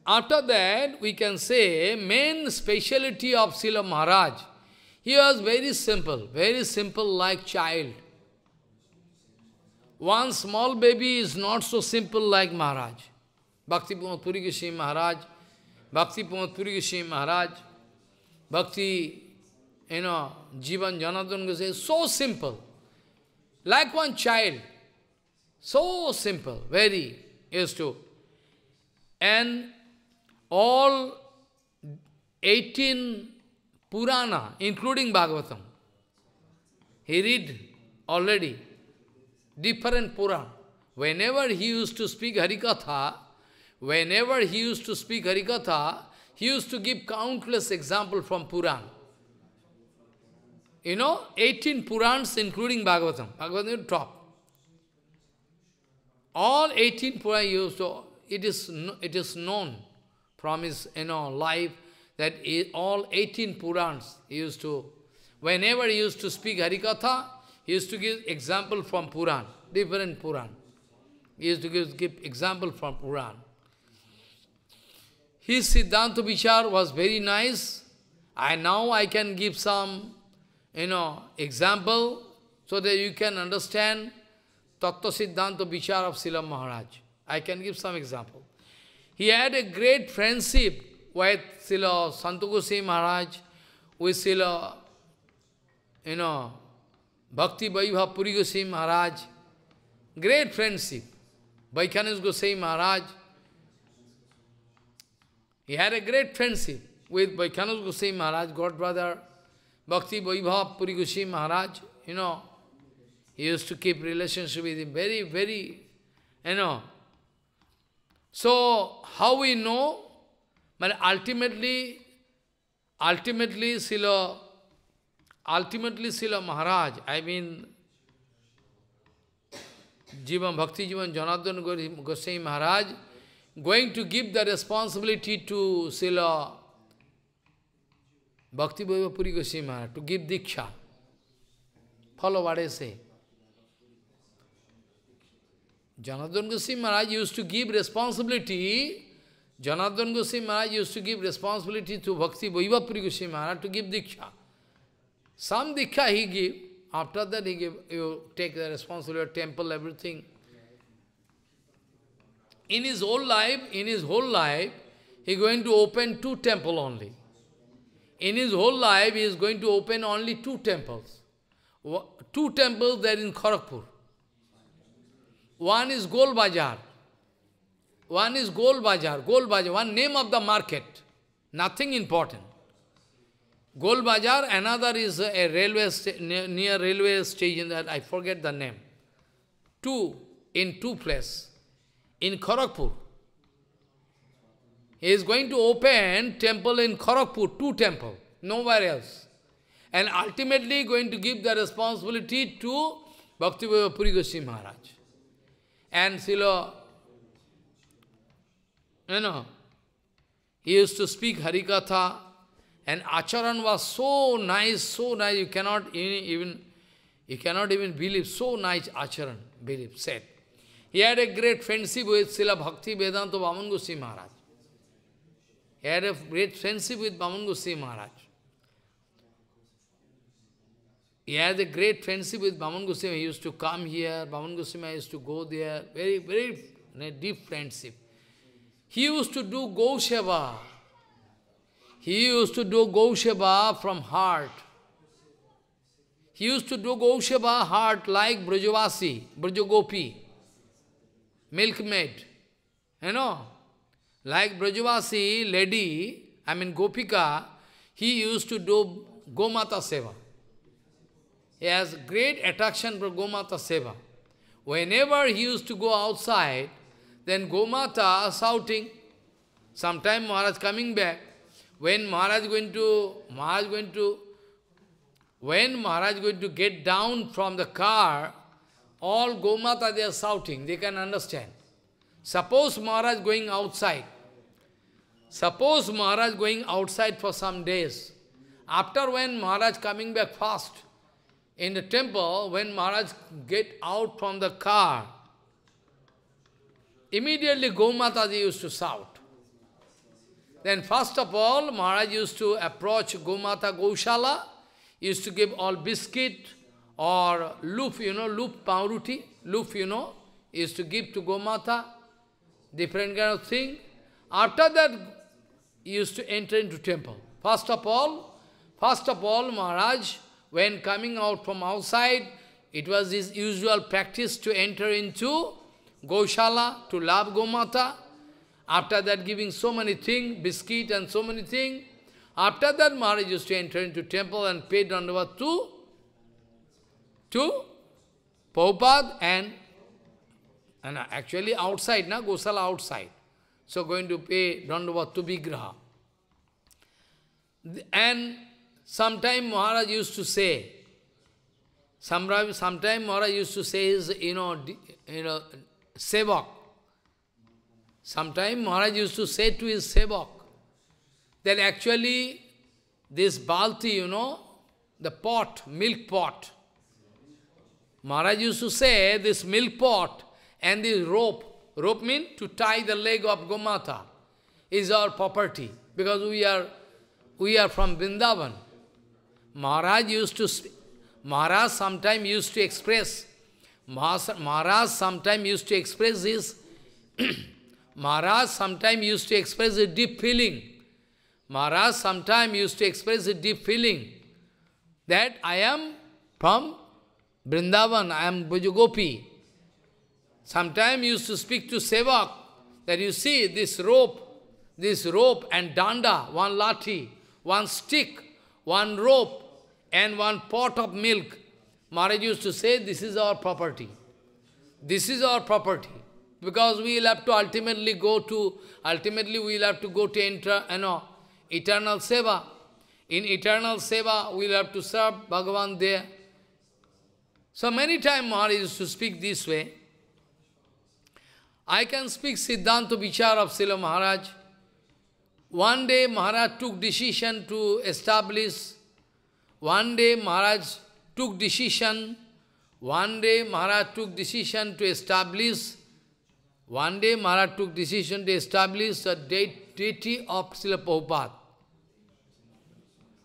[SPEAKER 1] After that, we can say main speciality of Srila Maharaj. He was very simple, very simple like child. One small baby is not so simple like Maharaj. Bhakti Pumatpuri Goswami Maharaj, Bhakti Pumatpuri Goswami Maharaj, Bhakti, you know, Jivan Janardhan Goswami, so simple. Like one child. So simple, very used to. And all 18 Purana, including Bhagavatam. He read already different Purana. Whenever he used to speak Harikatha, whenever he used to speak Harikatha, he used to give countless example from Purana. You know, 18 Purans including Bhagavatam. Bhagavatam top. All 18 Purana used to, it is, it is known from his you know, life that all 18 Purans he used to, whenever he used to speak Harikatha, he used to give example from Puran, different Puran. He used to give, give example from Puran. His Siddhanta Vichar was very nice. I now I can give some, you know, example so that you can understand Tattva Siddhanta Vichar of Sila Maharaj. I can give some example. He had a great friendship with Srila Santukusi Maharaj, with Srila, you know, Bhakti Vaibha Puri Goswami Maharaj. Great friendship. Vaikanis Goswami Maharaj. He had a great friendship with Vaikanis Goswami Maharaj, God brother, Bhakti Vaibha Puri Goswami Maharaj. You know, he used to keep relationship with him very, very, you know, so, how we know? But ultimately, ultimately, Sila, ultimately Sila Maharaj, I mean, Jivan Bhakti Jivan Janardhan Goswami Maharaj, going to give the responsibility to Sila Bhakti Bhavapuri Goswami Maharaj, to give Diksha. Follow what I say. Janardhan Goswami Maharaj used to give responsibility, Janardhan Goswami Maharaj used to give responsibility to Bhakti Vaivapuri Goswami Maharaj to give Diksha. Some Diksha he gave, after that he gave, you take the responsibility of temple, everything. In his whole life, in his whole life, he going to open two temple only. In his whole life, he is going to open only two temples. Two temples there in Kharagpur. One is Gold Bazaar. One is Gold Bazaar. Gold Bazaar, one name of the market. Nothing important. Gold Bazaar, another is a railway near, near railway station that I forget the name. Two, in two place. In Kharagpur. He is going to open temple in Kharagpur, two temple, nowhere else. And ultimately going to give the responsibility to Bhakti Puri Goswami Maharaj. and Silo, you know, he used to speak Harikatha, and Acharan was so nice, so nice, you cannot even, you cannot even believe, so nice Acharan, believe, said. He had a great friendship with Srila Bhakti Vedanta Vaman Maharaj. He had a great friendship with Vaman Maharaj. He had a great friendship with Bhavan Goswami. He used to come here, Bhavan Goswami used to go there. Very, very deep friendship. He used to do Gosheva. He used to do Gosheva from heart. He used to do Gosheva heart like Brajavasi, Brajagopi, milkmaid. You know, like Brajavasi lady, I mean Gopika, he used to do Gomata Seva. He has great attraction for Gomata Seva. Whenever he used to go outside, then Gomata shouting. Sometime Maharaj coming back. When Maharaj going to Maharaj going to when Maharaj going to get down from the car, all Gomata they are shouting, they can understand. Suppose Maharaj going outside. Suppose Maharaj going outside for some days. After when Maharaj coming back fast, in the temple, when Maharaj get out from the car, immediately Gomataji used to shout. Then first of all, Maharaj used to approach Gomata Gaushala, used to give all biscuit or loof, you know, loof pauruti, loof, you know, used to give to Gomata, different kind of thing. After that, used to enter into temple. First of all, first of all, Maharaj when coming out from outside, it was his usual practice to enter into Goshala, to love Gomata. After that, giving so many things, biscuit and so many things. After that, Maharaj used to enter into temple and pay Dandavat to, to Prabhupada and, and actually outside, na, Gosala outside. So going to pay Dandavat to Vigraha. And Sometime Maharaj used to say, sometimes sometime Maharaj used to say is, you know, you know, sevak. Sometime Maharaj used to say to his sevak that actually this balti, you know, the pot, milk pot. Maharaj used to say this milk pot and this rope, rope means to tie the leg of Gomata, is our property because we are, we are from Vrindavan. Maharaj used to, Maharaj sometimes used to express, Maharaj sometime used to express his, Maharaj sometimes used to express a deep feeling. Maharaj sometimes used to express a deep feeling that I am from Brindavan, I am Bhujagopi. Sometimes used to speak to Sevak that you see this rope, this rope and danda, one lathi, one stick, one rope, and one pot of milk. Maharaj used to say, this is our property. This is our property. Because we will have to ultimately go to, ultimately we will have to go to enter, you know, eternal seva. In eternal seva, we will have to serve Bhagavan there. So many times Maharaj used to speak this way. I can speak Siddhanta Vichar of Srila Maharaj. One day Maharaj took decision to establish one day Maharaj took decision, one day Maharaj took decision to establish, one day Maharaj took decision to establish the deity of Srila Prabhupada.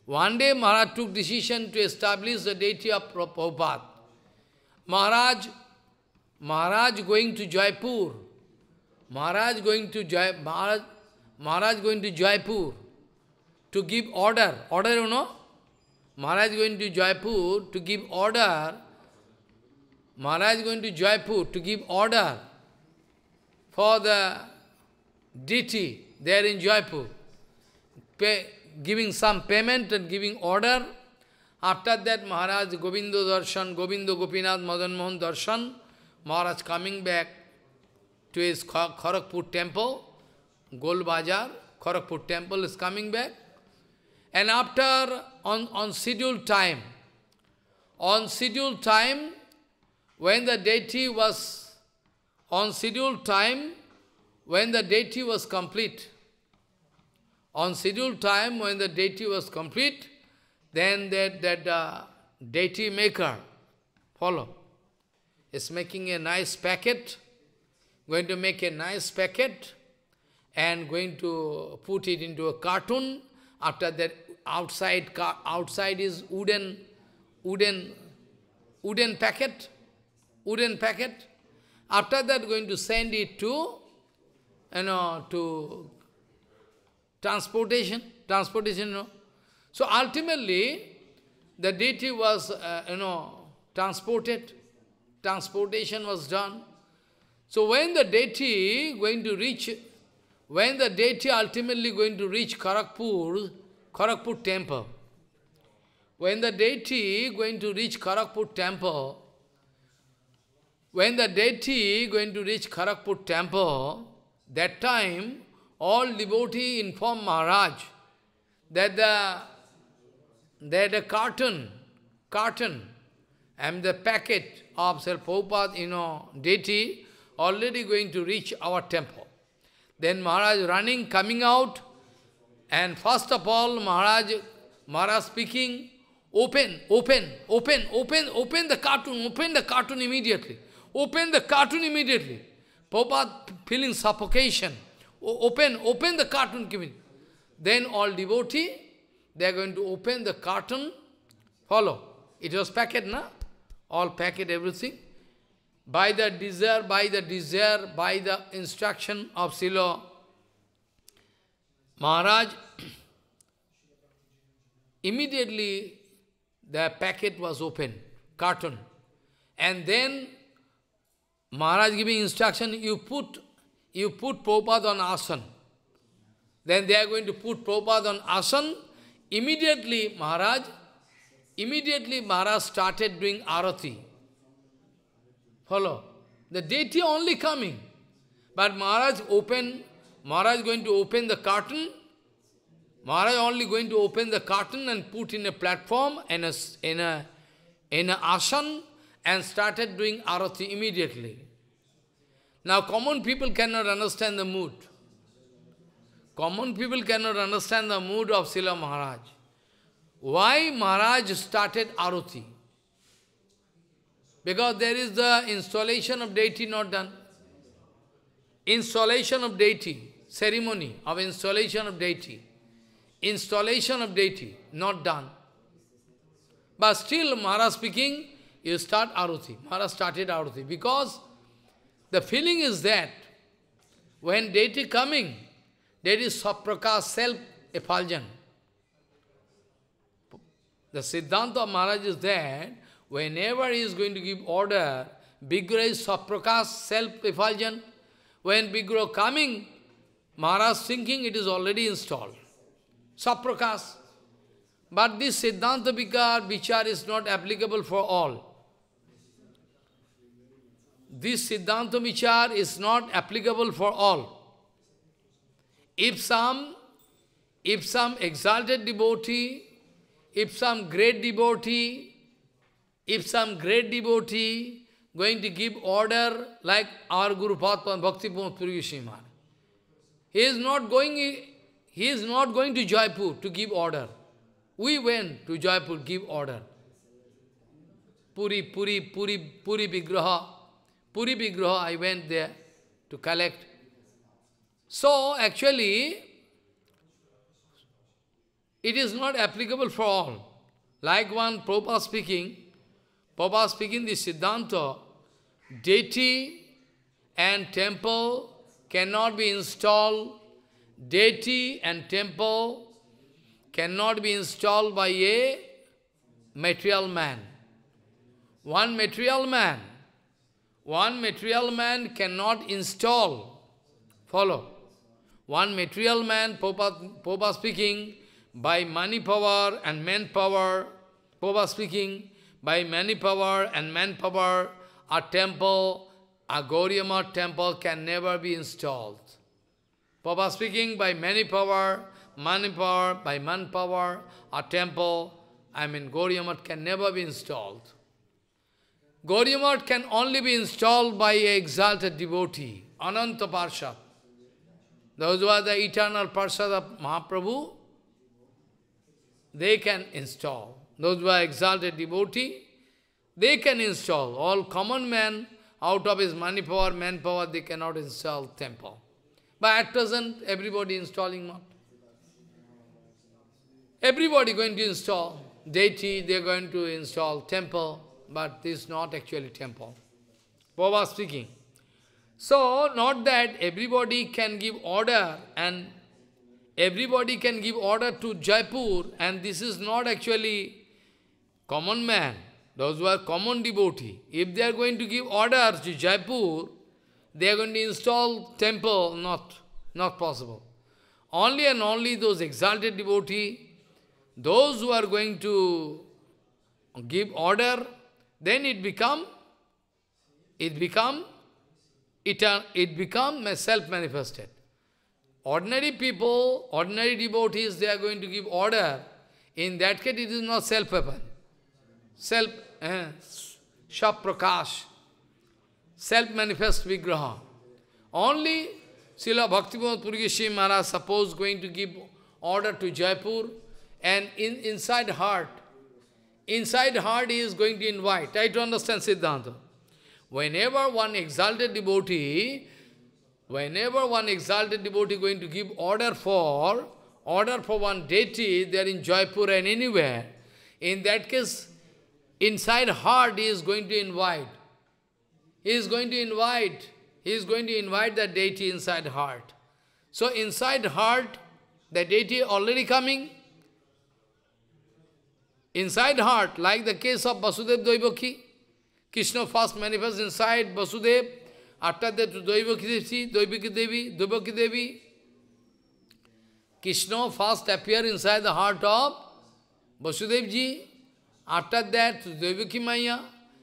[SPEAKER 1] One day Maharaj took decision to establish the deity of Prabhupada. Maharaj, Maharaj going to Jaipur. Maharaj going to Jaipur. Maharaj, Maharaj going to Jaipur to give order. Order, you know? Maharaj is going to Jaipur to give order. Maharaj is going to Jaipur to give order for the deity there in Jaipur, pay, giving some payment and giving order. After that, Maharaj Govinda Darshan, Govinda Gopinath Madan Mohan Darshan, Maharaj coming back to his Kharagpur temple, Gold Bazaar, Kharagpur temple is coming back. And after, on, on scheduled time, on scheduled time, when the deity was, on scheduled time, when the deity was complete, on scheduled time, when the deity was complete, then that, that uh, deity maker, follow, is making a nice packet, going to make a nice packet, and going to put it into a cartoon, after that, outside, outside is wooden, wooden, wooden packet, wooden packet. After that, going to send it to, you know, to transportation, transportation, you know. So ultimately, the deity was, uh, you know, transported, transportation was done. So when the deity going to reach when the deity ultimately going to reach Karakpur, Karakpur temple, when the deity going to reach Karakpur temple, when the deity going to reach Karakpur temple, that time all devotee inform Maharaj that the that a carton, carton, and the packet of Sir Prabhupada, you know, deity already going to reach our temple. Then Maharaj running, coming out, and first of all, Maharaj, Maharaj speaking, open, open, open, open, open the cartoon, open the cartoon immediately. Open the cartoon immediately. Prabhupada feeling suffocation. O open, open the cartoon Then all devotee, they are going to open the cartoon. Follow. It was packet, na? All packet, everything by the desire, by the desire, by the instruction of Silo Maharaj, immediately the packet was opened, carton. And then Maharaj giving instruction, you put, you put Prabhupada on asan. Then they are going to put Prabhupada on asan. Immediately Maharaj, immediately Maharaj started doing arati. Follow. The deity only coming. But Maharaj open, Maharaj going to open the curtain. Maharaj only going to open the curtain and put in a platform and a, in a, in a asan and started doing arati immediately. Now common people cannot understand the mood. Common people cannot understand the mood of Sila Maharaj. Why Maharaj started arati? Because there is the installation of deity not done. Installation of deity, ceremony of installation of deity. Installation of deity, not done. But still, Maharaj speaking, you start Aruti. Maharaj started Aruti because the feeling is that when deity coming, there is Saprakash self-effulgent. The Siddhanta of Maharaj is that Whenever he is going to give order, bigra is Saprakash, self-effulgent. When bigra coming, Maharaj thinking it is already installed. Saprakas. But this Siddhanta Vikar, Vichar is not applicable for all. This Siddhanta Vichar is not applicable for all. If some, if some exalted devotee, if some great devotee if some great devotee going to give order like our Guru Padma Bhakti Puri Srimad, he is not going he is not going to Jaipur to give order. We went to Jaipur give order. Puri, Puri, Puri, Puri Vigraha. Puri Vigraha, I went there to collect. So, actually, it is not applicable for all. Like one Prabhupada speaking, Prabhupada speaking this Siddhanta, deity and temple cannot be installed, deity and temple cannot be installed by a material man. One material man, one material man cannot install, follow. One material man, Popa, speaking, by money power and manpower, Popa speaking, by many power and manpower, a temple, a Gauriyama temple can never be installed. Papa speaking, by many power, manpower, power, by manpower, a temple, I mean Gauriyama can never be installed. Gauriyamat can only be installed by an exalted devotee, Ananta Parshad. Those who are the eternal Parshad of Mahaprabhu, they can install. Those who are exalted devotee, they can install. All common man, out of his money power, manpower, they cannot install temple. But at present, everybody installing Everybody going to install deity, they are going to install temple, but this is not actually temple. Baba speaking. So, not that everybody can give order and everybody can give order to Jaipur and this is not actually common man, those who are common devotee, if they are going to give orders to Jaipur, they are going to install temple, not, not possible. Only and only those exalted devotee, those who are going to give order, then it become, it become, it, it become self-manifested. Ordinary people, ordinary devotees, they are going to give order. In that case, it is not self-apparent self, eh, Shaprakash, self-manifest Vigraha. Only Srila bhakti Purgishi Maharaj suppose going to give order to Jaipur and in, inside heart, inside heart he is going to invite. Try to understand Siddhanta. Whenever one exalted devotee, whenever one exalted devotee going to give order for, order for one deity, they are in Jaipur and anywhere, in that case, Inside heart, he is going to invite. He is going to invite. He is going to invite that deity inside heart. So inside heart, the deity already coming. Inside heart, like the case of Vasudev Doivaki, Krishna first manifests inside Vasudev, after that to Doivaki Devi, Doivaki Devi, Doivaki Devi. Krishna first appears inside the heart of Vasudev Ji, after that, Devikimaya.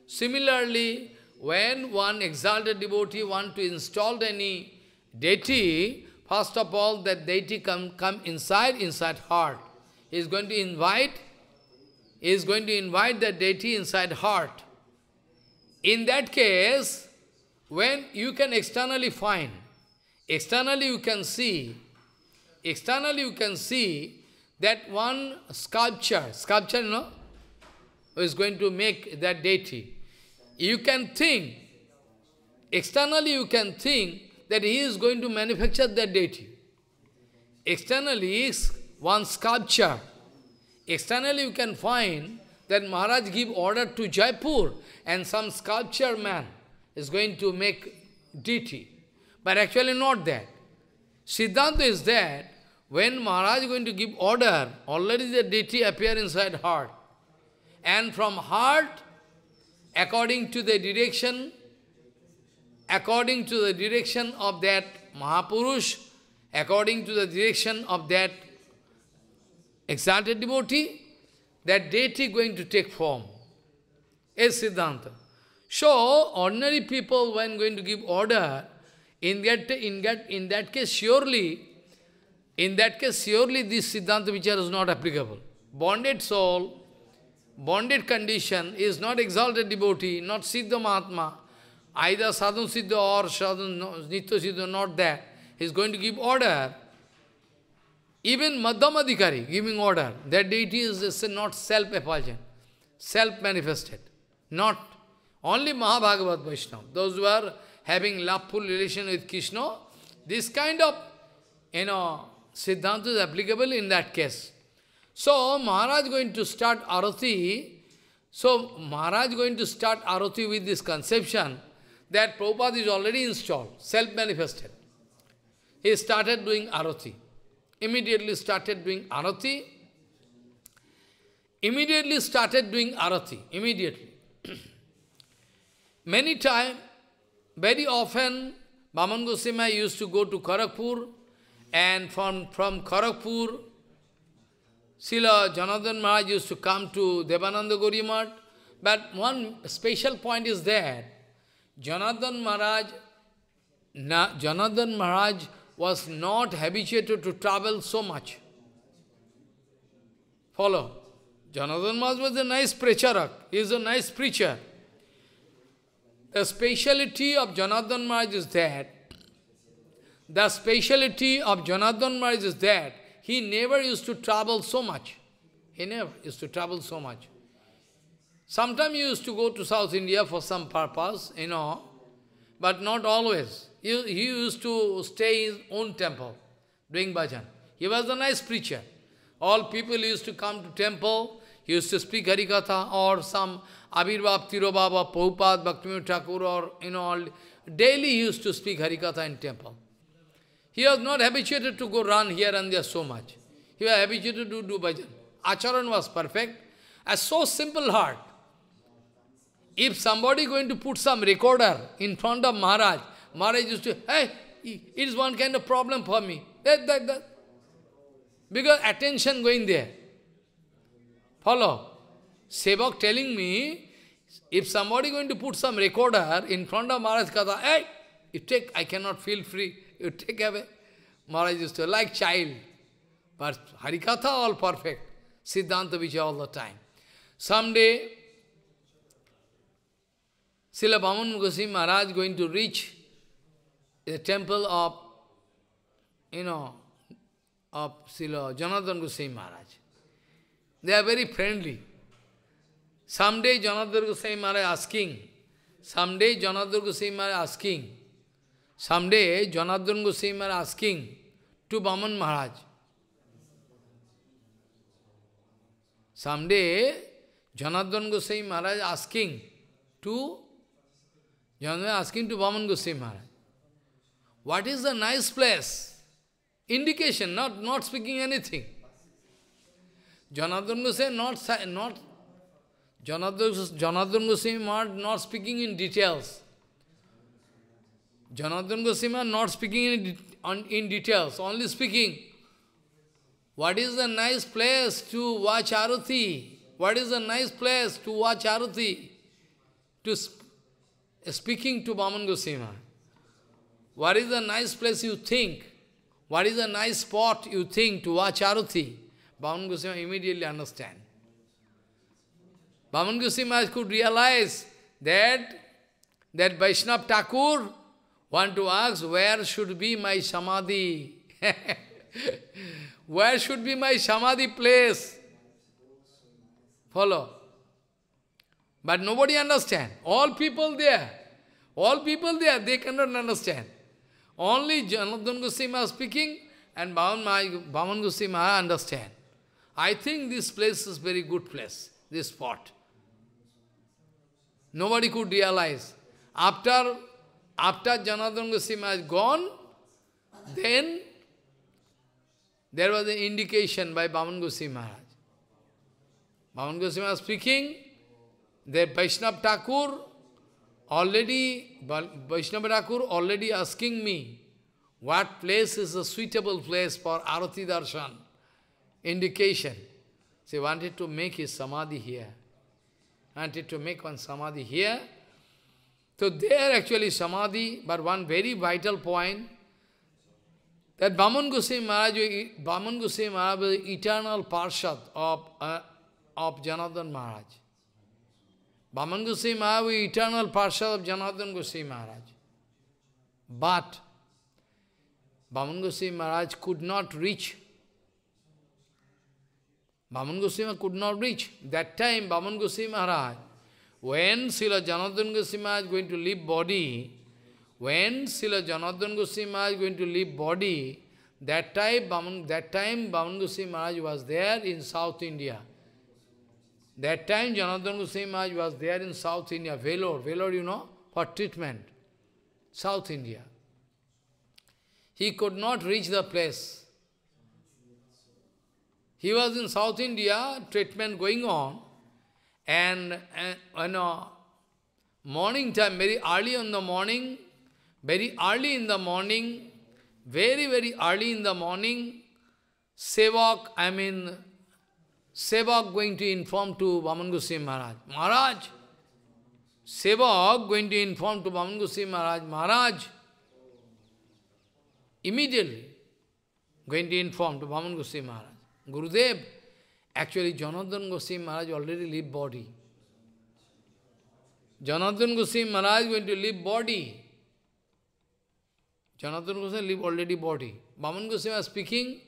[SPEAKER 1] Similarly, when one exalted devotee want to install any deity, first of all, that deity come, come inside, inside heart. He is going to invite, he is going to invite the deity inside heart. In that case, when you can externally find, externally you can see, externally you can see that one sculpture, sculpture, you know, who is going to make that deity. You can think, externally you can think that he is going to manufacture that deity. Externally is one sculpture. Externally you can find that Maharaj give order to Jaipur and some sculpture man is going to make deity. But actually not that. Siddhanta is that when Maharaj is going to give order, already the deity appear inside heart and from heart, according to the direction, according to the direction of that Mahapurush, according to the direction of that exalted devotee, that deity going to take form. Is Siddhanta. So, ordinary people, when going to give order, in that, in that, in that case, surely, in that case, surely this Siddhanta Vichara is not applicable. Bonded soul, bonded condition is not exalted devotee, not Siddha Mahatma, either Sadhu Siddha or Sadhu Nitya Siddha, not that. He is going to give order. Even Madhikari giving order, that deity is not self-effulgent, self-manifested, not only Mahabhagavat Vaishnava. Those who are having loveful relation with Krishna, this kind of, you know, Siddhanta is applicable in that case. So Maharaj going to start Arati. So Maharaj going to start Arati with this conception that Prabhupada is already installed, self-manifested. He started doing Arati. Immediately started doing Arati. Immediately started doing Arati. Immediately. Many times, very often, Baman Goswami used to go to Kharagpur, and from, from Kharagpur. Srila Janardhan Maharaj used to come to Devananda Mart, but one special point is that Janardhan Maharaj, na, Maharaj was not habituated to travel so much. Follow. Janardhan Maharaj was a nice preacher. He is a nice preacher. The speciality of Janardhan Maharaj is that the speciality of Janardhan Maharaj is that he never used to travel so much. He never used to travel so much. Sometimes he used to go to South India for some purpose, you know, but not always. He, he used to stay in his own temple, doing bhajan. He was a nice preacher. All people used to come to temple, he used to speak Harikatha or some Abhirbhav, Tirobhava, Pahupad, Bhaktivinoda Thakur or, you know, all, daily he used to speak Harikatha in temple. He was not habituated to go run here and there so much. He was habituated to do bhajan. Acharan was perfect. A so simple heart. If somebody going to put some recorder in front of Maharaj, Maharaj used to, hey, it is one kind of problem for me. That, that, that. Because attention going there. Follow. Sevak telling me, if somebody going to put some recorder in front of Maharaj Katha, hey, you take, I cannot feel free you take away. Maharaj used to like child. But Harikatha all perfect. Siddhanta Vijay all the time. Someday, Srila Bhaman Mukhasim Maharaj going to reach the temple of, you know, of Srila Janardhan Goswami Maharaj. They are very friendly. Someday Janardhan Goswami Maharaj asking, someday Janardhan Goswami Maharaj asking, Someday, Jonathan Goswami are asking to Baman Maharaj. Someday, Jonathan Goswami Maharaj asking to Jonathan asking to Baman Goswami Maharaj, what is the nice place? Indication, not, not speaking anything. Jonathan Goswami not, not Jonathan, Jonathan Goswami not speaking in details. Janardhan Goswami not speaking in, in details, only speaking. What is the nice place to watch Arati? What is the nice place to watch Arati? To sp uh, speaking to Baman Goswami. What is the nice place you think? What is the nice spot you think to watch Arati? Baman Goswami immediately understand. Baman Goswami could realize that that Vaishnav Thakur Want to ask, where should be my samadhi? where should be my samadhi place? Follow. But nobody understand. All people there. All people there, they cannot understand. Only Janardhan Goswami are speaking and Bhavan, Bhavan Goswami understand. I think this place is very good place, this spot. Nobody could realize. After after Janardhan Goswami has gone, then there was an indication by Bhavan Goswami Maharaj. Bhavan Goswami was speaking, that Vaishnav Thakur already, Vaishnav Thakur already asking me, what place is a suitable place for Arati Darshan? Indication. he wanted to make his samadhi here. Wanted to make one samadhi here. So there actually samadhi, but one very vital point, that Bhaman Goswami Maharaj, Bhaman Goswami Maharaj was eternal parshad of, uh, of Janardhan Maharaj. Bhaman Goswami Maharaj was eternal parshad of Janardhan Goswami Maharaj. But Bhaman Goswami Maharaj could not reach. Bhaman Goswami could not reach. That time, Bhaman Goswami Maharaj when Srila Janardhan Goswami is going to leave body, when Srila Janardhan Goswami is going to leave body, that time, that time Bhaman Goswami Maharaj was there in South India. That time Janardhan Goswami Maharaj was there in South India, Vellore, Vellore you know, for treatment, South India. He could not reach the place. He was in South India, treatment going on. And, you uh, know, morning time, very early in the morning, very early in the morning, very, very early in the morning, Sevak, I mean, Sevak going to inform to Vaman Goswami Maharaj, Maharaj, Sevak going to inform to Vaman Goswami Maharaj, Maharaj, immediately going to inform to Vaman Goswami Maharaj, Gurudev, Actually, Janardhan Goswami Maharaj already leave body. Janardhan Goswami Maharaj going to leave body. Janardhan Goswami leave already body. Baman Goswami was speaking,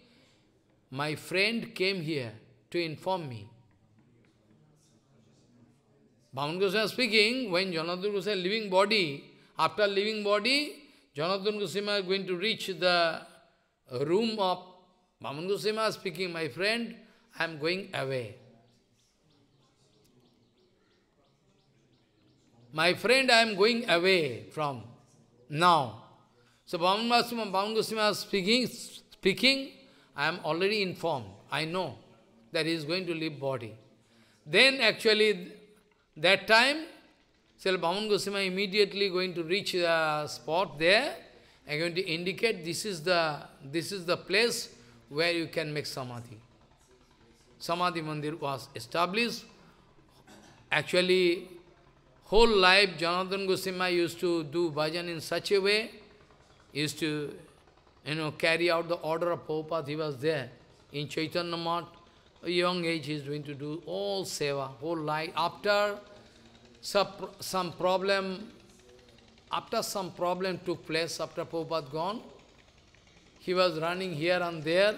[SPEAKER 1] my friend came here to inform me. Bhavan Goswami speaking, when Janardhan Goswami living body, after living body, Janardhan Goswami is going to reach the room of Bhavan Goswami speaking, my friend, I am going away. My friend, I am going away from now. So Bhagavan Goswami, Bhavan Goswami speaking, speaking, I am already informed. I know that he is going to leave body. Then actually, that time, so Bhagavan Goswami immediately going to reach the spot there and going to indicate this is the this is the place where you can make samadhi. Samadhi Mandir was established. Actually, whole life Janardhan Goswami used to do bhajan in such a way, used to, you know, carry out the order of Prabhupada. He was there in Chaitanya Math. Young age he is going to do all seva, whole life. After some, some problem, after some problem took place, after Prabhupada gone, he was running here and there,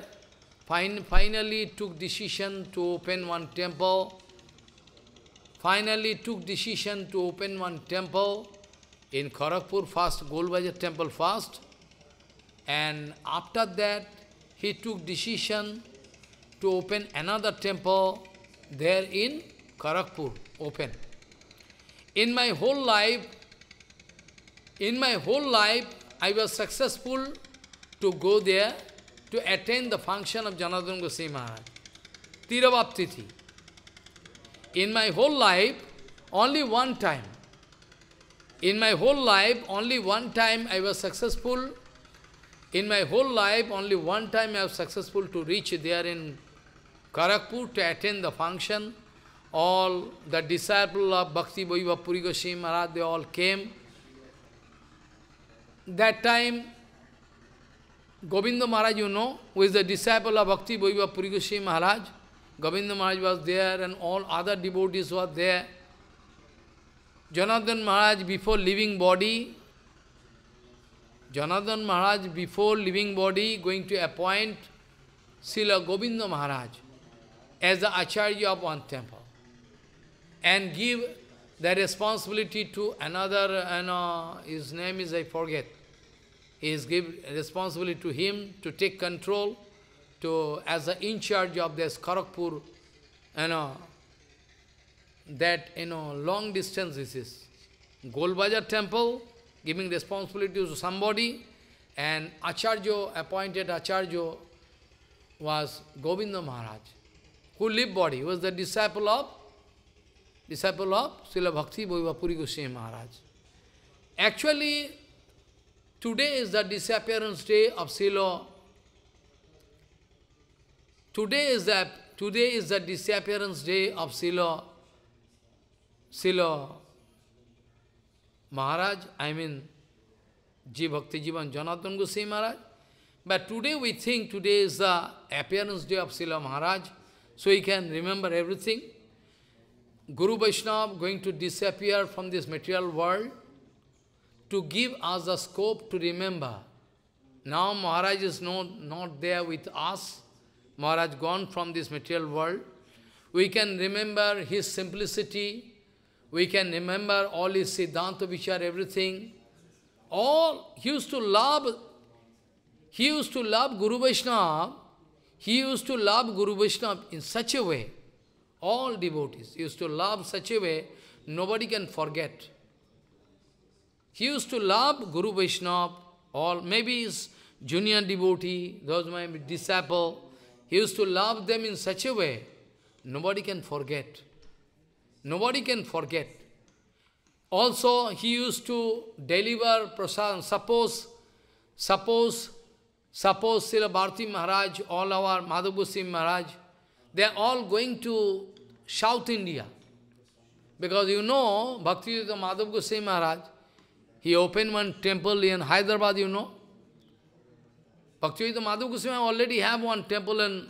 [SPEAKER 1] Fin finally took decision to open one temple. Finally took decision to open one temple in Kharagpur first, Golbajar temple first. And after that, he took decision to open another temple there in Kharagpur, open. In my whole life, in my whole life, I was successful to go there to attain the function of Janardana Goswami Maharaj. Tirabhaptithi. In my whole life, only one time, in my whole life, only one time I was successful. In my whole life, only one time I was successful to reach there in Karakpur to attend the function. All the disciple of Bhakti Bhaiva Puri Goswami Maharaj, they all came. That time, Govinda Maharaj, you know, who is the disciple of Bhakti Bhaiva Puri Maharaj. Govinda Maharaj was there and all other devotees were there. Jonathan Maharaj, before leaving body, Jonathan Maharaj, before leaving body, going to appoint Srila Govinda Maharaj as the Acharya of one temple and give the responsibility to another, And uh, his name is, I forget, is give responsibility to him to take control, to as an in charge of this Kharagpur, you know, that you know long distance this is. Golbajar temple, giving responsibility to somebody, and Acharya, appointed Acharya, was Govinda Maharaj, who lived body, he was the disciple of, disciple of Srila Bhakti Bhaiva Puri Goswami Maharaj. Actually, Today is the disappearance day of Silo. Today is the today is the disappearance day of Silo. Silo. Maharaj, I mean Ji Bhakti Jivan Janatan Goswami Maharaj. But today we think today is the appearance day of Srila Maharaj, so he can remember everything. Guru Vaishnava going to disappear from this material world to give us a scope to remember. Now Maharaj is not, not there with us. Maharaj gone from this material world. We can remember his simplicity. We can remember all his Siddhanta Vishar, everything. All, he used to love, he used to love Guru Vaishnava. He used to love Guru Vaishnava in such a way. All devotees used to love such a way, nobody can forget. He used to love Guru Vaishnava, all, maybe his junior devotee, those my disciple. He used to love them in such a way, nobody can forget. Nobody can forget. Also, he used to deliver prasad. Suppose, suppose, suppose Srila Bharti Maharaj, all our Madhavu Maharaj, they are all going to South India. Because you know, Bhakti the Goswami Maharaj, he opened one temple in Hyderabad, you know. Bhaktivedanta Madhu Goswami already have one temple and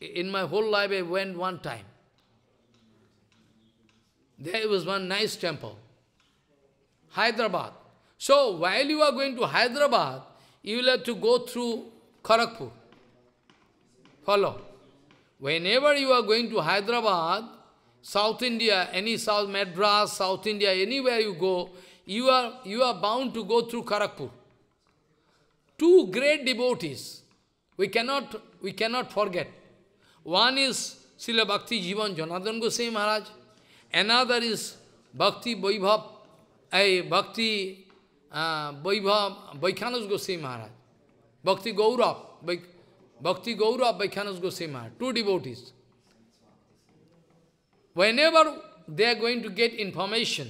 [SPEAKER 1] in my whole life I went one time. There was one nice temple. Hyderabad. So while you are going to Hyderabad, you will have to go through Kharagpur. Follow. Whenever you are going to Hyderabad, South India, any South Madras, South India, anywhere you go, you are, you are bound to go through Karakpur. Two great devotees, we cannot, we cannot forget. One is Srila Bhakti Jivan Janardhan Goswami Maharaj. Another is Bhakti Vaibhav, a Bhakti uh, Vaikhanas Goswami Maharaj. Bhakti Gaurav, Bhakti Gaurav, Vaikhanas Goswami Maharaj. Two devotees. Whenever they are going to get information,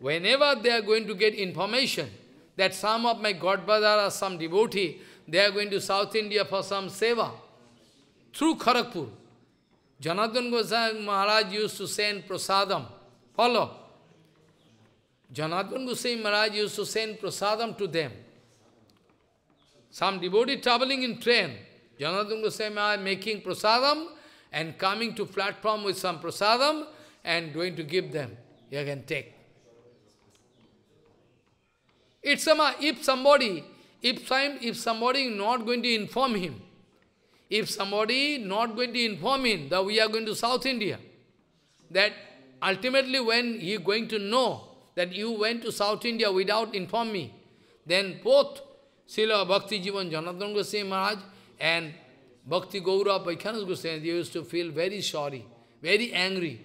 [SPEAKER 1] Whenever they are going to get information that some of my godbrother or some devotee, they are going to South India for some seva through Kharagpur. Janardhan Goswami Maharaj used to send prasadam. Follow. Janardhan Goswami Maharaj used to send prasadam to them. Some devotee traveling in train, Janardhan Goswami Maharaj making prasadam and coming to platform with some prasadam and going to give them. You can take. It's a, uh, if somebody, if, some, if somebody is not going to inform him, if somebody not going to inform him that we are going to South India, that ultimately when he going to know that you went to South India without inform me, then both Srila Bhakti Jivan Janatan Goswami Maharaj and Bhakti Gaura Paikhanas Goswami, they used to feel very sorry, very angry.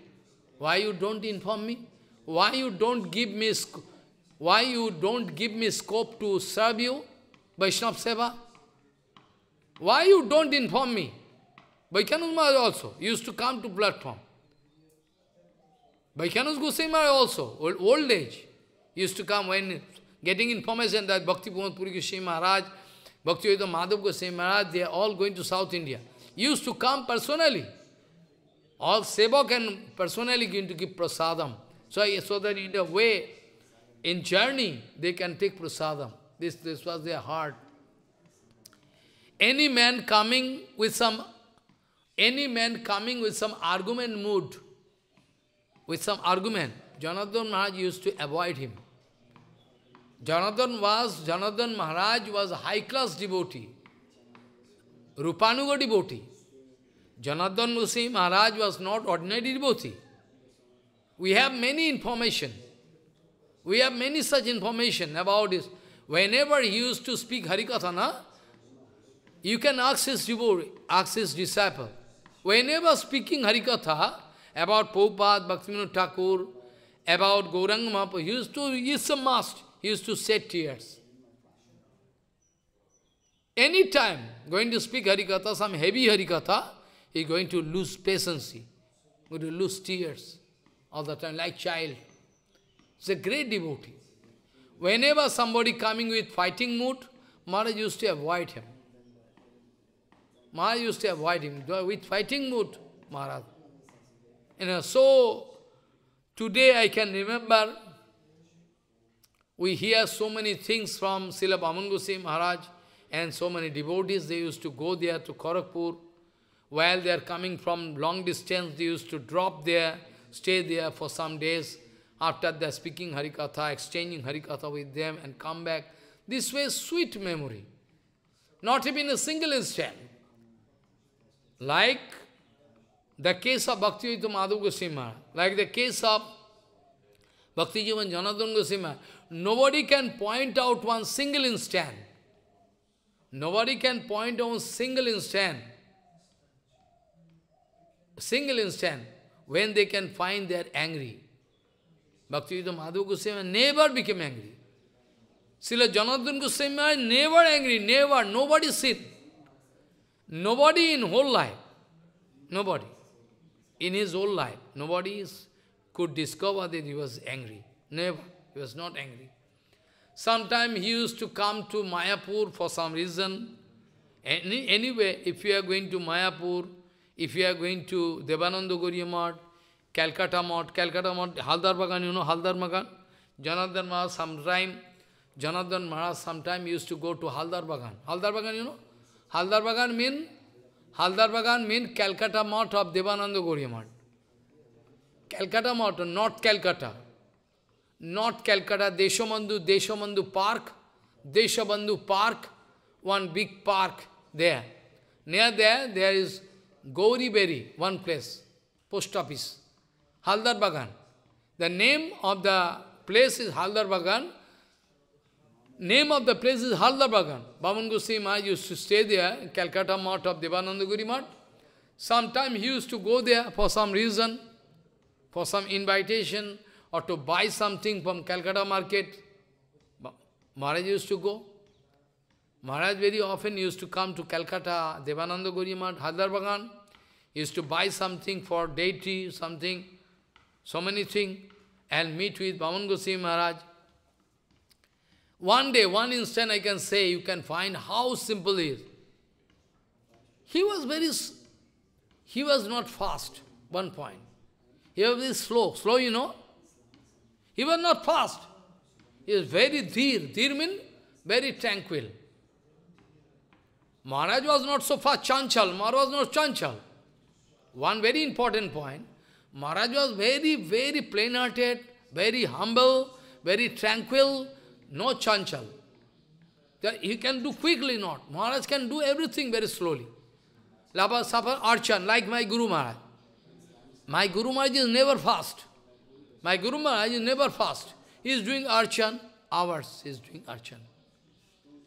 [SPEAKER 1] Why you don't inform me? Why you don't give me why you don't give me scope to serve you, Vaishnava Seva? Why you don't inform me? Vaikanuj Maharaj also used to come to platform. Vaikanuj Goswami Maharaj also, old, old age, used to come when getting information that Bhakti Pumat Puri Goswami Maharaj, Bhakti Yoda Madhav Goswami Maharaj, they are all going to South India. Used to come personally. All Seva can personally going to give prasadam. So, so that in a way, in journey, they can take prasadam. This, this was their heart. Any man coming with some, any man coming with some argument mood, with some argument, Janardhan Maharaj used to avoid him. Janardhan was, Janardhan Maharaj was a high-class devotee, Rupanuga devotee. Janardhan Musi Maharaj was not ordinary devotee. We have many information. We have many such information about this. Whenever he used to speak Harikatha, you can access your access disciple. Whenever speaking Harikatha about Prabhupada, Bhaktivinoda Thakur, about Gauranga Mahaprabhu, he used to, it's a must, he used to shed tears. Anytime going to speak Harikatha, some heavy Harikatha, he's going to lose patience, going to lose tears all the time, like child. He's a great devotee. Whenever somebody coming with fighting mood, Maharaj used to avoid him. Maharaj used to avoid him with fighting mood, Maharaj. You know, so today I can remember we hear so many things from Srila Bamangusi Maharaj and so many devotees, they used to go there to Kharagpur. While they are coming from long distance, they used to drop there, stay there for some days, after are speaking Harikatha, exchanging Harikatha with them and come back. This way, sweet memory. Not even a single instant. Like the case of Bhakti Madhu Goswami like the case of Bhakti Jivan Janadhan Goswami, nobody can point out one single instant. Nobody can point out single instant. Single instant when they can find they are angry. Bhaktivedanta Madhu Goswami never became angry. Srila Jonathan Goswami never angry, never, nobody sinned. Nobody in whole life, nobody, in his whole life, nobody is, could discover that he was angry. Never, he was not angry. Sometimes he used to come to Mayapur for some reason. Any, anyway, if you are going to Mayapur, if you are going to Devananda Gaudiya Calcutta Mott, Calcutta Mott, Haldar Bagan, you know Haldar Bagan? Janardhan Maharaj sometime, Janardhan Maharaj sometime used to go to Haldar Bagan. Haldar Bagan, you know? Haldar Bagan mean, Haldar Bagan mean Calcutta Mott of Devananda Gauriya Mott. Calcutta Mott, not Calcutta. Not Calcutta, Deshamandu, Deshamandu Park, Deshabandhu Park, one big park there. Near there, there is Gauri Berry, one place, post office. Haldar Bagan. The name of the place is Haldar Bagan. Name of the place is Haldar Bagan. Baman Goswami Maharaj used to stay there, Calcutta Mart of Devananda Guri Mart. Sometimes he used to go there for some reason, for some invitation, or to buy something from Calcutta market. Maharaj used to go. Maharaj very often used to come to Calcutta, Devananda Guri Mart, Haldar Bagan. He used to buy something for deity, something so many things, and meet with Bhavan Goswami Maharaj. One day, one instant I can say, you can find how simple is. He was very, he was not fast, one point. He was very slow, slow you know. He was not fast. He was very dear, dear means very tranquil. Maharaj was not so fast, chanchal, Maharaj was not chanchal. One very important point. Maharaj was very, very plain-hearted, very humble, very tranquil, no chanchal. He can do quickly not. Maharaj can do everything very slowly. Lapa, Sapa, Archan, like my Guru Maharaj. My Guru Maharaj is never fast. My Guru Maharaj is never fast. He is doing Archan, hours he is doing Archan.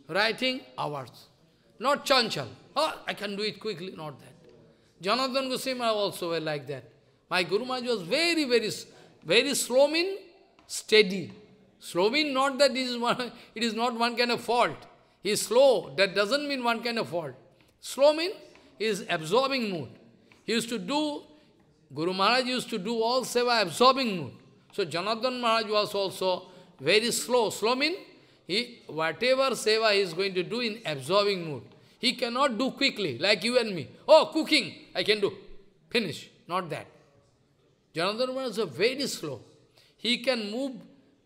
[SPEAKER 1] Writing, hours. Not chanchal. Oh, I can do it quickly, not that. Jonathan Goswami also were like that. My Guru Maharaj was very, very, very slow mean steady. Slow mean not that it is, one, it is not one kind of fault. He is slow, that doesn't mean one kind of fault. Slow mean is absorbing mood. He used to do, Guru Maharaj used to do all seva absorbing mood. So Janardhan Maharaj was also very slow. Slow mean he, whatever seva he is going to do in absorbing mood. He cannot do quickly, like you and me. Oh, cooking, I can do. Finish. Not that. Janardana Maharaj is very slow. He can move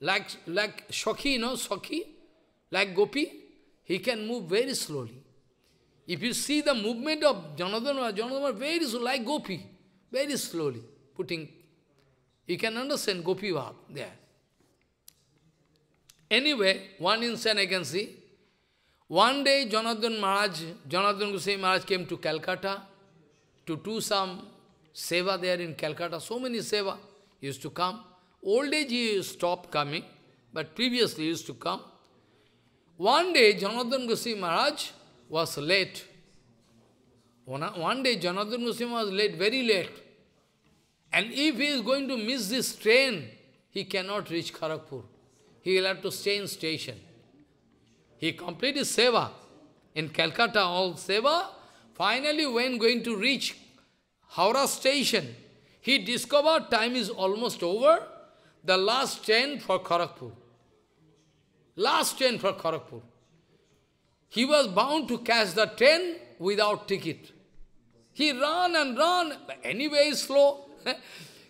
[SPEAKER 1] like, like Shakhi, you know, Shakhi, like Gopi. He can move very slowly. If you see the movement of Janardana Maharaj, Janardana Maharaj very slow, like Gopi, very slowly, putting. You can understand Gopi Bhav there. Anyway, one instant I can see. One day, Jonathan Maharaj, Jonathan Goswami Maharaj came to Calcutta to do some seva there in Calcutta, so many seva used to come. Old age he stopped coming, but previously used to come. One day, Janardhan Goswami Maharaj was late. One day, Janardhan Goswami was late, very late. And if he is going to miss this train, he cannot reach Kharagpur. He will have to stay in station. He completed seva. In Calcutta, all seva. Finally, when going to reach Howrah station, he discovered time is almost over, the last train for Kharagpur. Last train for Kharagpur. He was bound to catch the train without ticket. He ran and ran, anyway slow.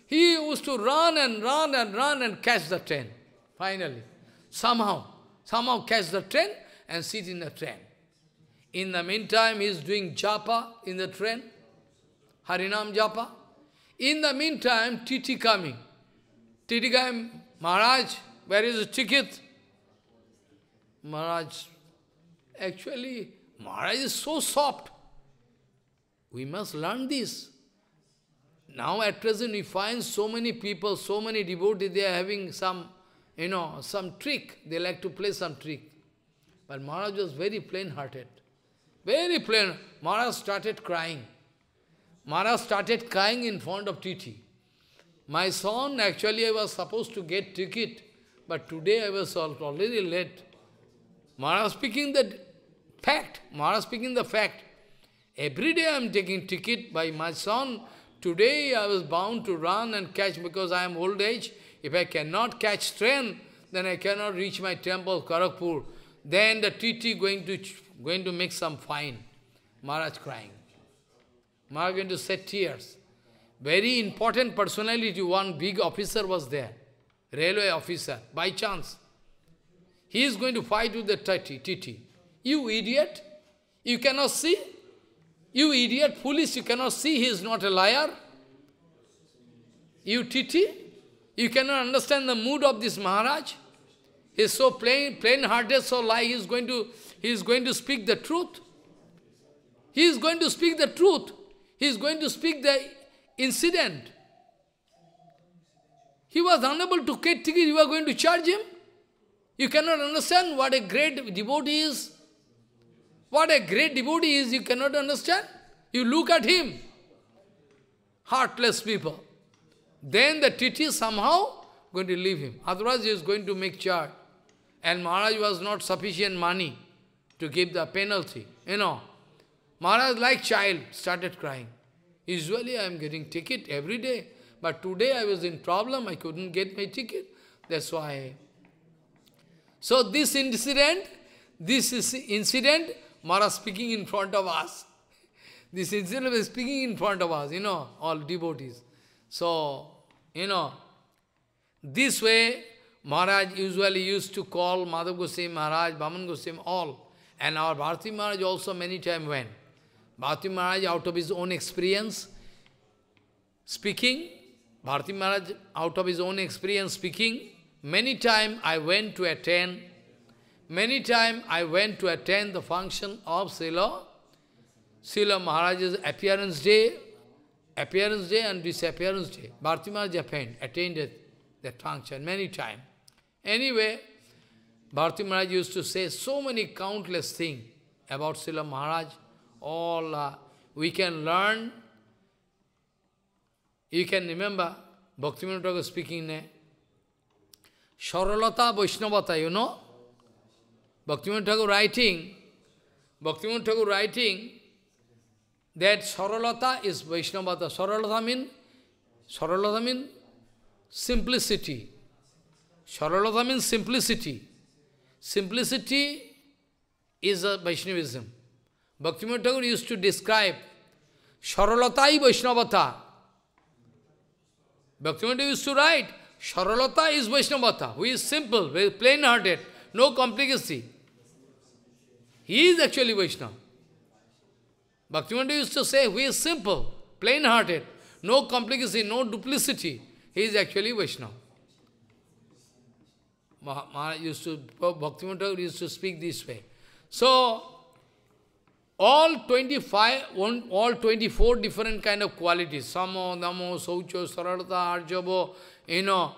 [SPEAKER 1] he used to run and run and run and catch the train. Finally, somehow, somehow catch the train and sit in the train. In the meantime, he is doing japa in the train. Harinam Japa. In the meantime, Titi coming. Titi came. Maharaj, where is the ticket? Maharaj, actually, Maharaj is so soft. We must learn this. Now at present we find so many people, so many devotees, they are having some, you know, some trick. They like to play some trick. But Maharaj was very plain-hearted. Very plain. Maharaj started crying. Maharaj started crying in front of Titi. My son, actually I was supposed to get ticket, but today I was already late. Maharaj speaking the fact, Maharaj speaking the fact. Every day I am taking ticket by my son. Today I was bound to run and catch because I am old age. If I cannot catch train, then I cannot reach my temple, Karakpur. Then the TT going to going to make some fine. Maharaj crying. Now going to shed tears. Very important personality, one big officer was there, railway officer, by chance. He is going to fight with the TT. You idiot! You cannot see? You idiot, foolish, you cannot see he is not a liar? You TT? You cannot understand the mood of this Maharaj? He is so plain, plain-hearted, so lie, he is, going to, he is going to speak the truth. He is going to speak the truth. He is going to speak the incident. He was unable to get ticket, you are going to charge him? You cannot understand what a great devotee is. What a great devotee is, you cannot understand. You look at him. Heartless people. Then the TT somehow going to leave him. Otherwise he is going to make charge. And Maharaj was not sufficient money to give the penalty, you know. Maharaj, like child, started crying. Usually I am getting ticket every day, but today I was in problem, I couldn't get my ticket. That's why. So this incident, this is incident, Maharaj speaking in front of us. This incident is speaking in front of us, you know, all devotees. So, you know, this way, Maharaj usually used to call Madhav Goswami, Maharaj, Bhaman Goswami, all. And our Bharati Maharaj also many times went. Bharati Maharaj, out of his own experience, speaking, Bharati Maharaj, out of his own experience speaking, many time I went to attend, many time I went to attend the function of Srila, Srila Maharaj's appearance day, appearance day and disappearance day. Bharati Maharaj Japan attended that function many time. Anyway, Bharati Maharaj used to say so many countless things about Srila Maharaj. all uh, we can learn. You can remember Bhaktivinoda Thakur speaking in Saralata Vaishnavata, you know? Bhaktivinoda Thakur writing, Bhaktivinoda Thakur writing that Saralata is Vaishnavata. Saralata means, Saralata means simplicity. Saralata means simplicity. Simplicity is a Vaishnavism. Bhaktivinoda Thakur used to describe Saralatai Vaishnavata. Bhaktivinoda used to write, Saralata is Vaishnavata, who is simple, very plain-hearted, no complicacy. He is actually Vaishnava. Bhaktivinoda used to say, who is simple, plain-hearted, no complicacy, no duplicity. He is actually Vaishnava. Maharaj used to, Bhaktivinoda used to speak this way. So, all 25, one, all 24 different kind of qualities, Samo, Damo, Saucho, Saralata, Arjavo, you know,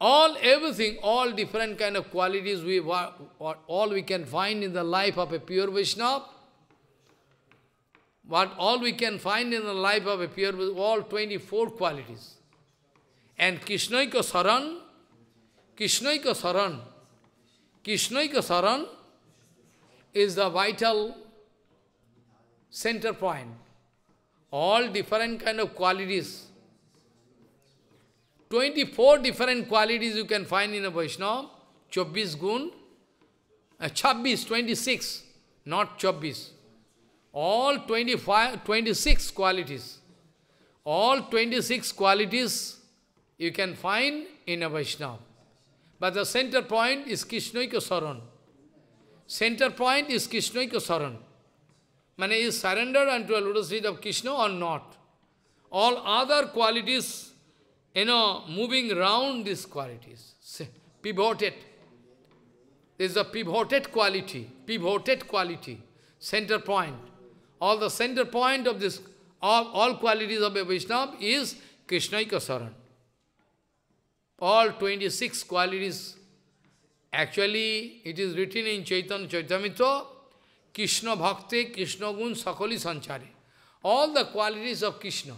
[SPEAKER 1] all everything, all different kind of qualities we what, what all we can find in the life of a pure Vishnava, What all we can find in the life of a pure all 24 qualities. And Krishnaika Saran, Krishnaika Saran, Krishnaika Saran is the vital center point. All different kind of qualities. 24 different qualities you can find in a Vaishnava. 24 gun, uh, 26, 26, not 24. All 25, 26 qualities. All 26 qualities you can find in a Vaishnava. But the center point is Krishnoika Saran. Center point is Krishnoika Saran. Mane is surrendered unto the lotus feet of Krishna or not. All other qualities, you know, moving round these qualities, pivoted. There is a pivoted quality, pivoted quality, center point. All the center point of this, all, all qualities of a Vaishnava is Krishnaika Saran. All 26 qualities, actually it is written in Chaitanya Chaitamitra, Krishna bhakti, Krishna gun, sakali sanchari. All the qualities of Krishna.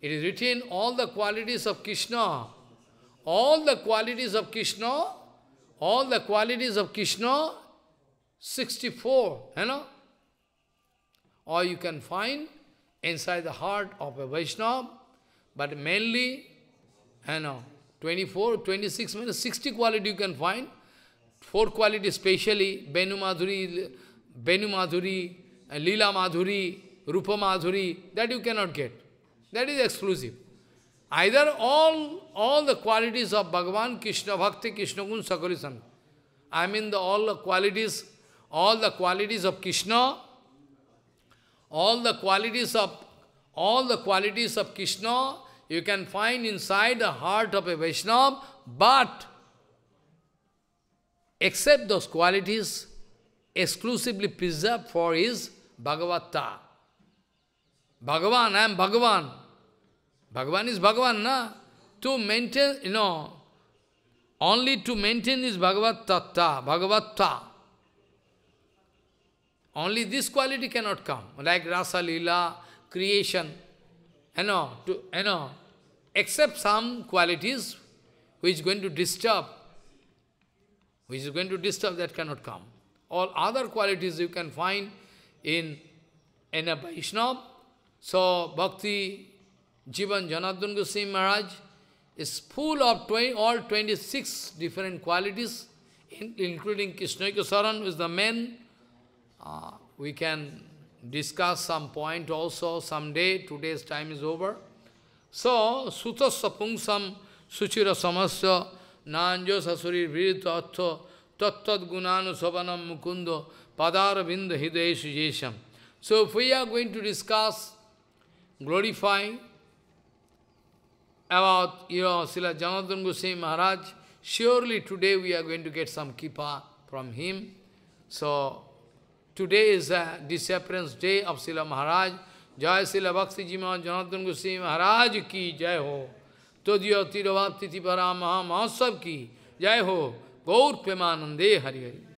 [SPEAKER 1] It is written, all the qualities of Krishna, all the qualities of Krishna, all the qualities of Krishna, 64, you know. Or you can find inside the heart of a Vaishnava, but mainly, you know, 24, 26, 60 qualities you can find. Four qualities specially, Benu Madhuri, Benu Madhuri, uh, Lila Madhuri, Rupa Madhuri, that you cannot get. That is exclusive. Either all, all the qualities of Bhagavan, Krishna Bhakti, Krishna Gun, Sakurisan. I mean the, all the qualities, all the qualities of Krishna, all the qualities of all the qualities of Krishna you can find inside the heart of a Vaishnava, but except those qualities, exclusively preserved for his Bhagavata. Bhagavan, I am Bhagavan. Bhagavan is Bhagavan, na? To maintain, you know, only to maintain is Bhagavata. Bhagavata. Only this quality cannot come, like Rasa Leela, creation, you know, to, you know, except some qualities which is going to disturb, which is going to disturb, that cannot come. All other qualities you can find in, in a Vaishnava. So, Bhakti Jivan Janardhan Goswami Maharaj is full of 20, all 26 different qualities, in, including Krishnaika Saran, who is the man. Uh, we can discuss some point also someday. Today's time is over. So, sutasya pungsam suchira samasya nanjo sasuri viritvatya Tattat Gunanusavanam Mukunda Padaravinda Hidayeshu Jesham. So if we are going to discuss glorifying about, you know, Sila Janardhan Goswami Maharaj, surely today we are going to get some kippa from him. So, today is a disappearance day of Sila Maharaj. Jai Srila Bhakti Jima Janardhan Goswami Maharaj ki jai ho. Todyo Tirabhaptiti Paramaha Mahasav ki jai ho. Gaur Premanande Hari.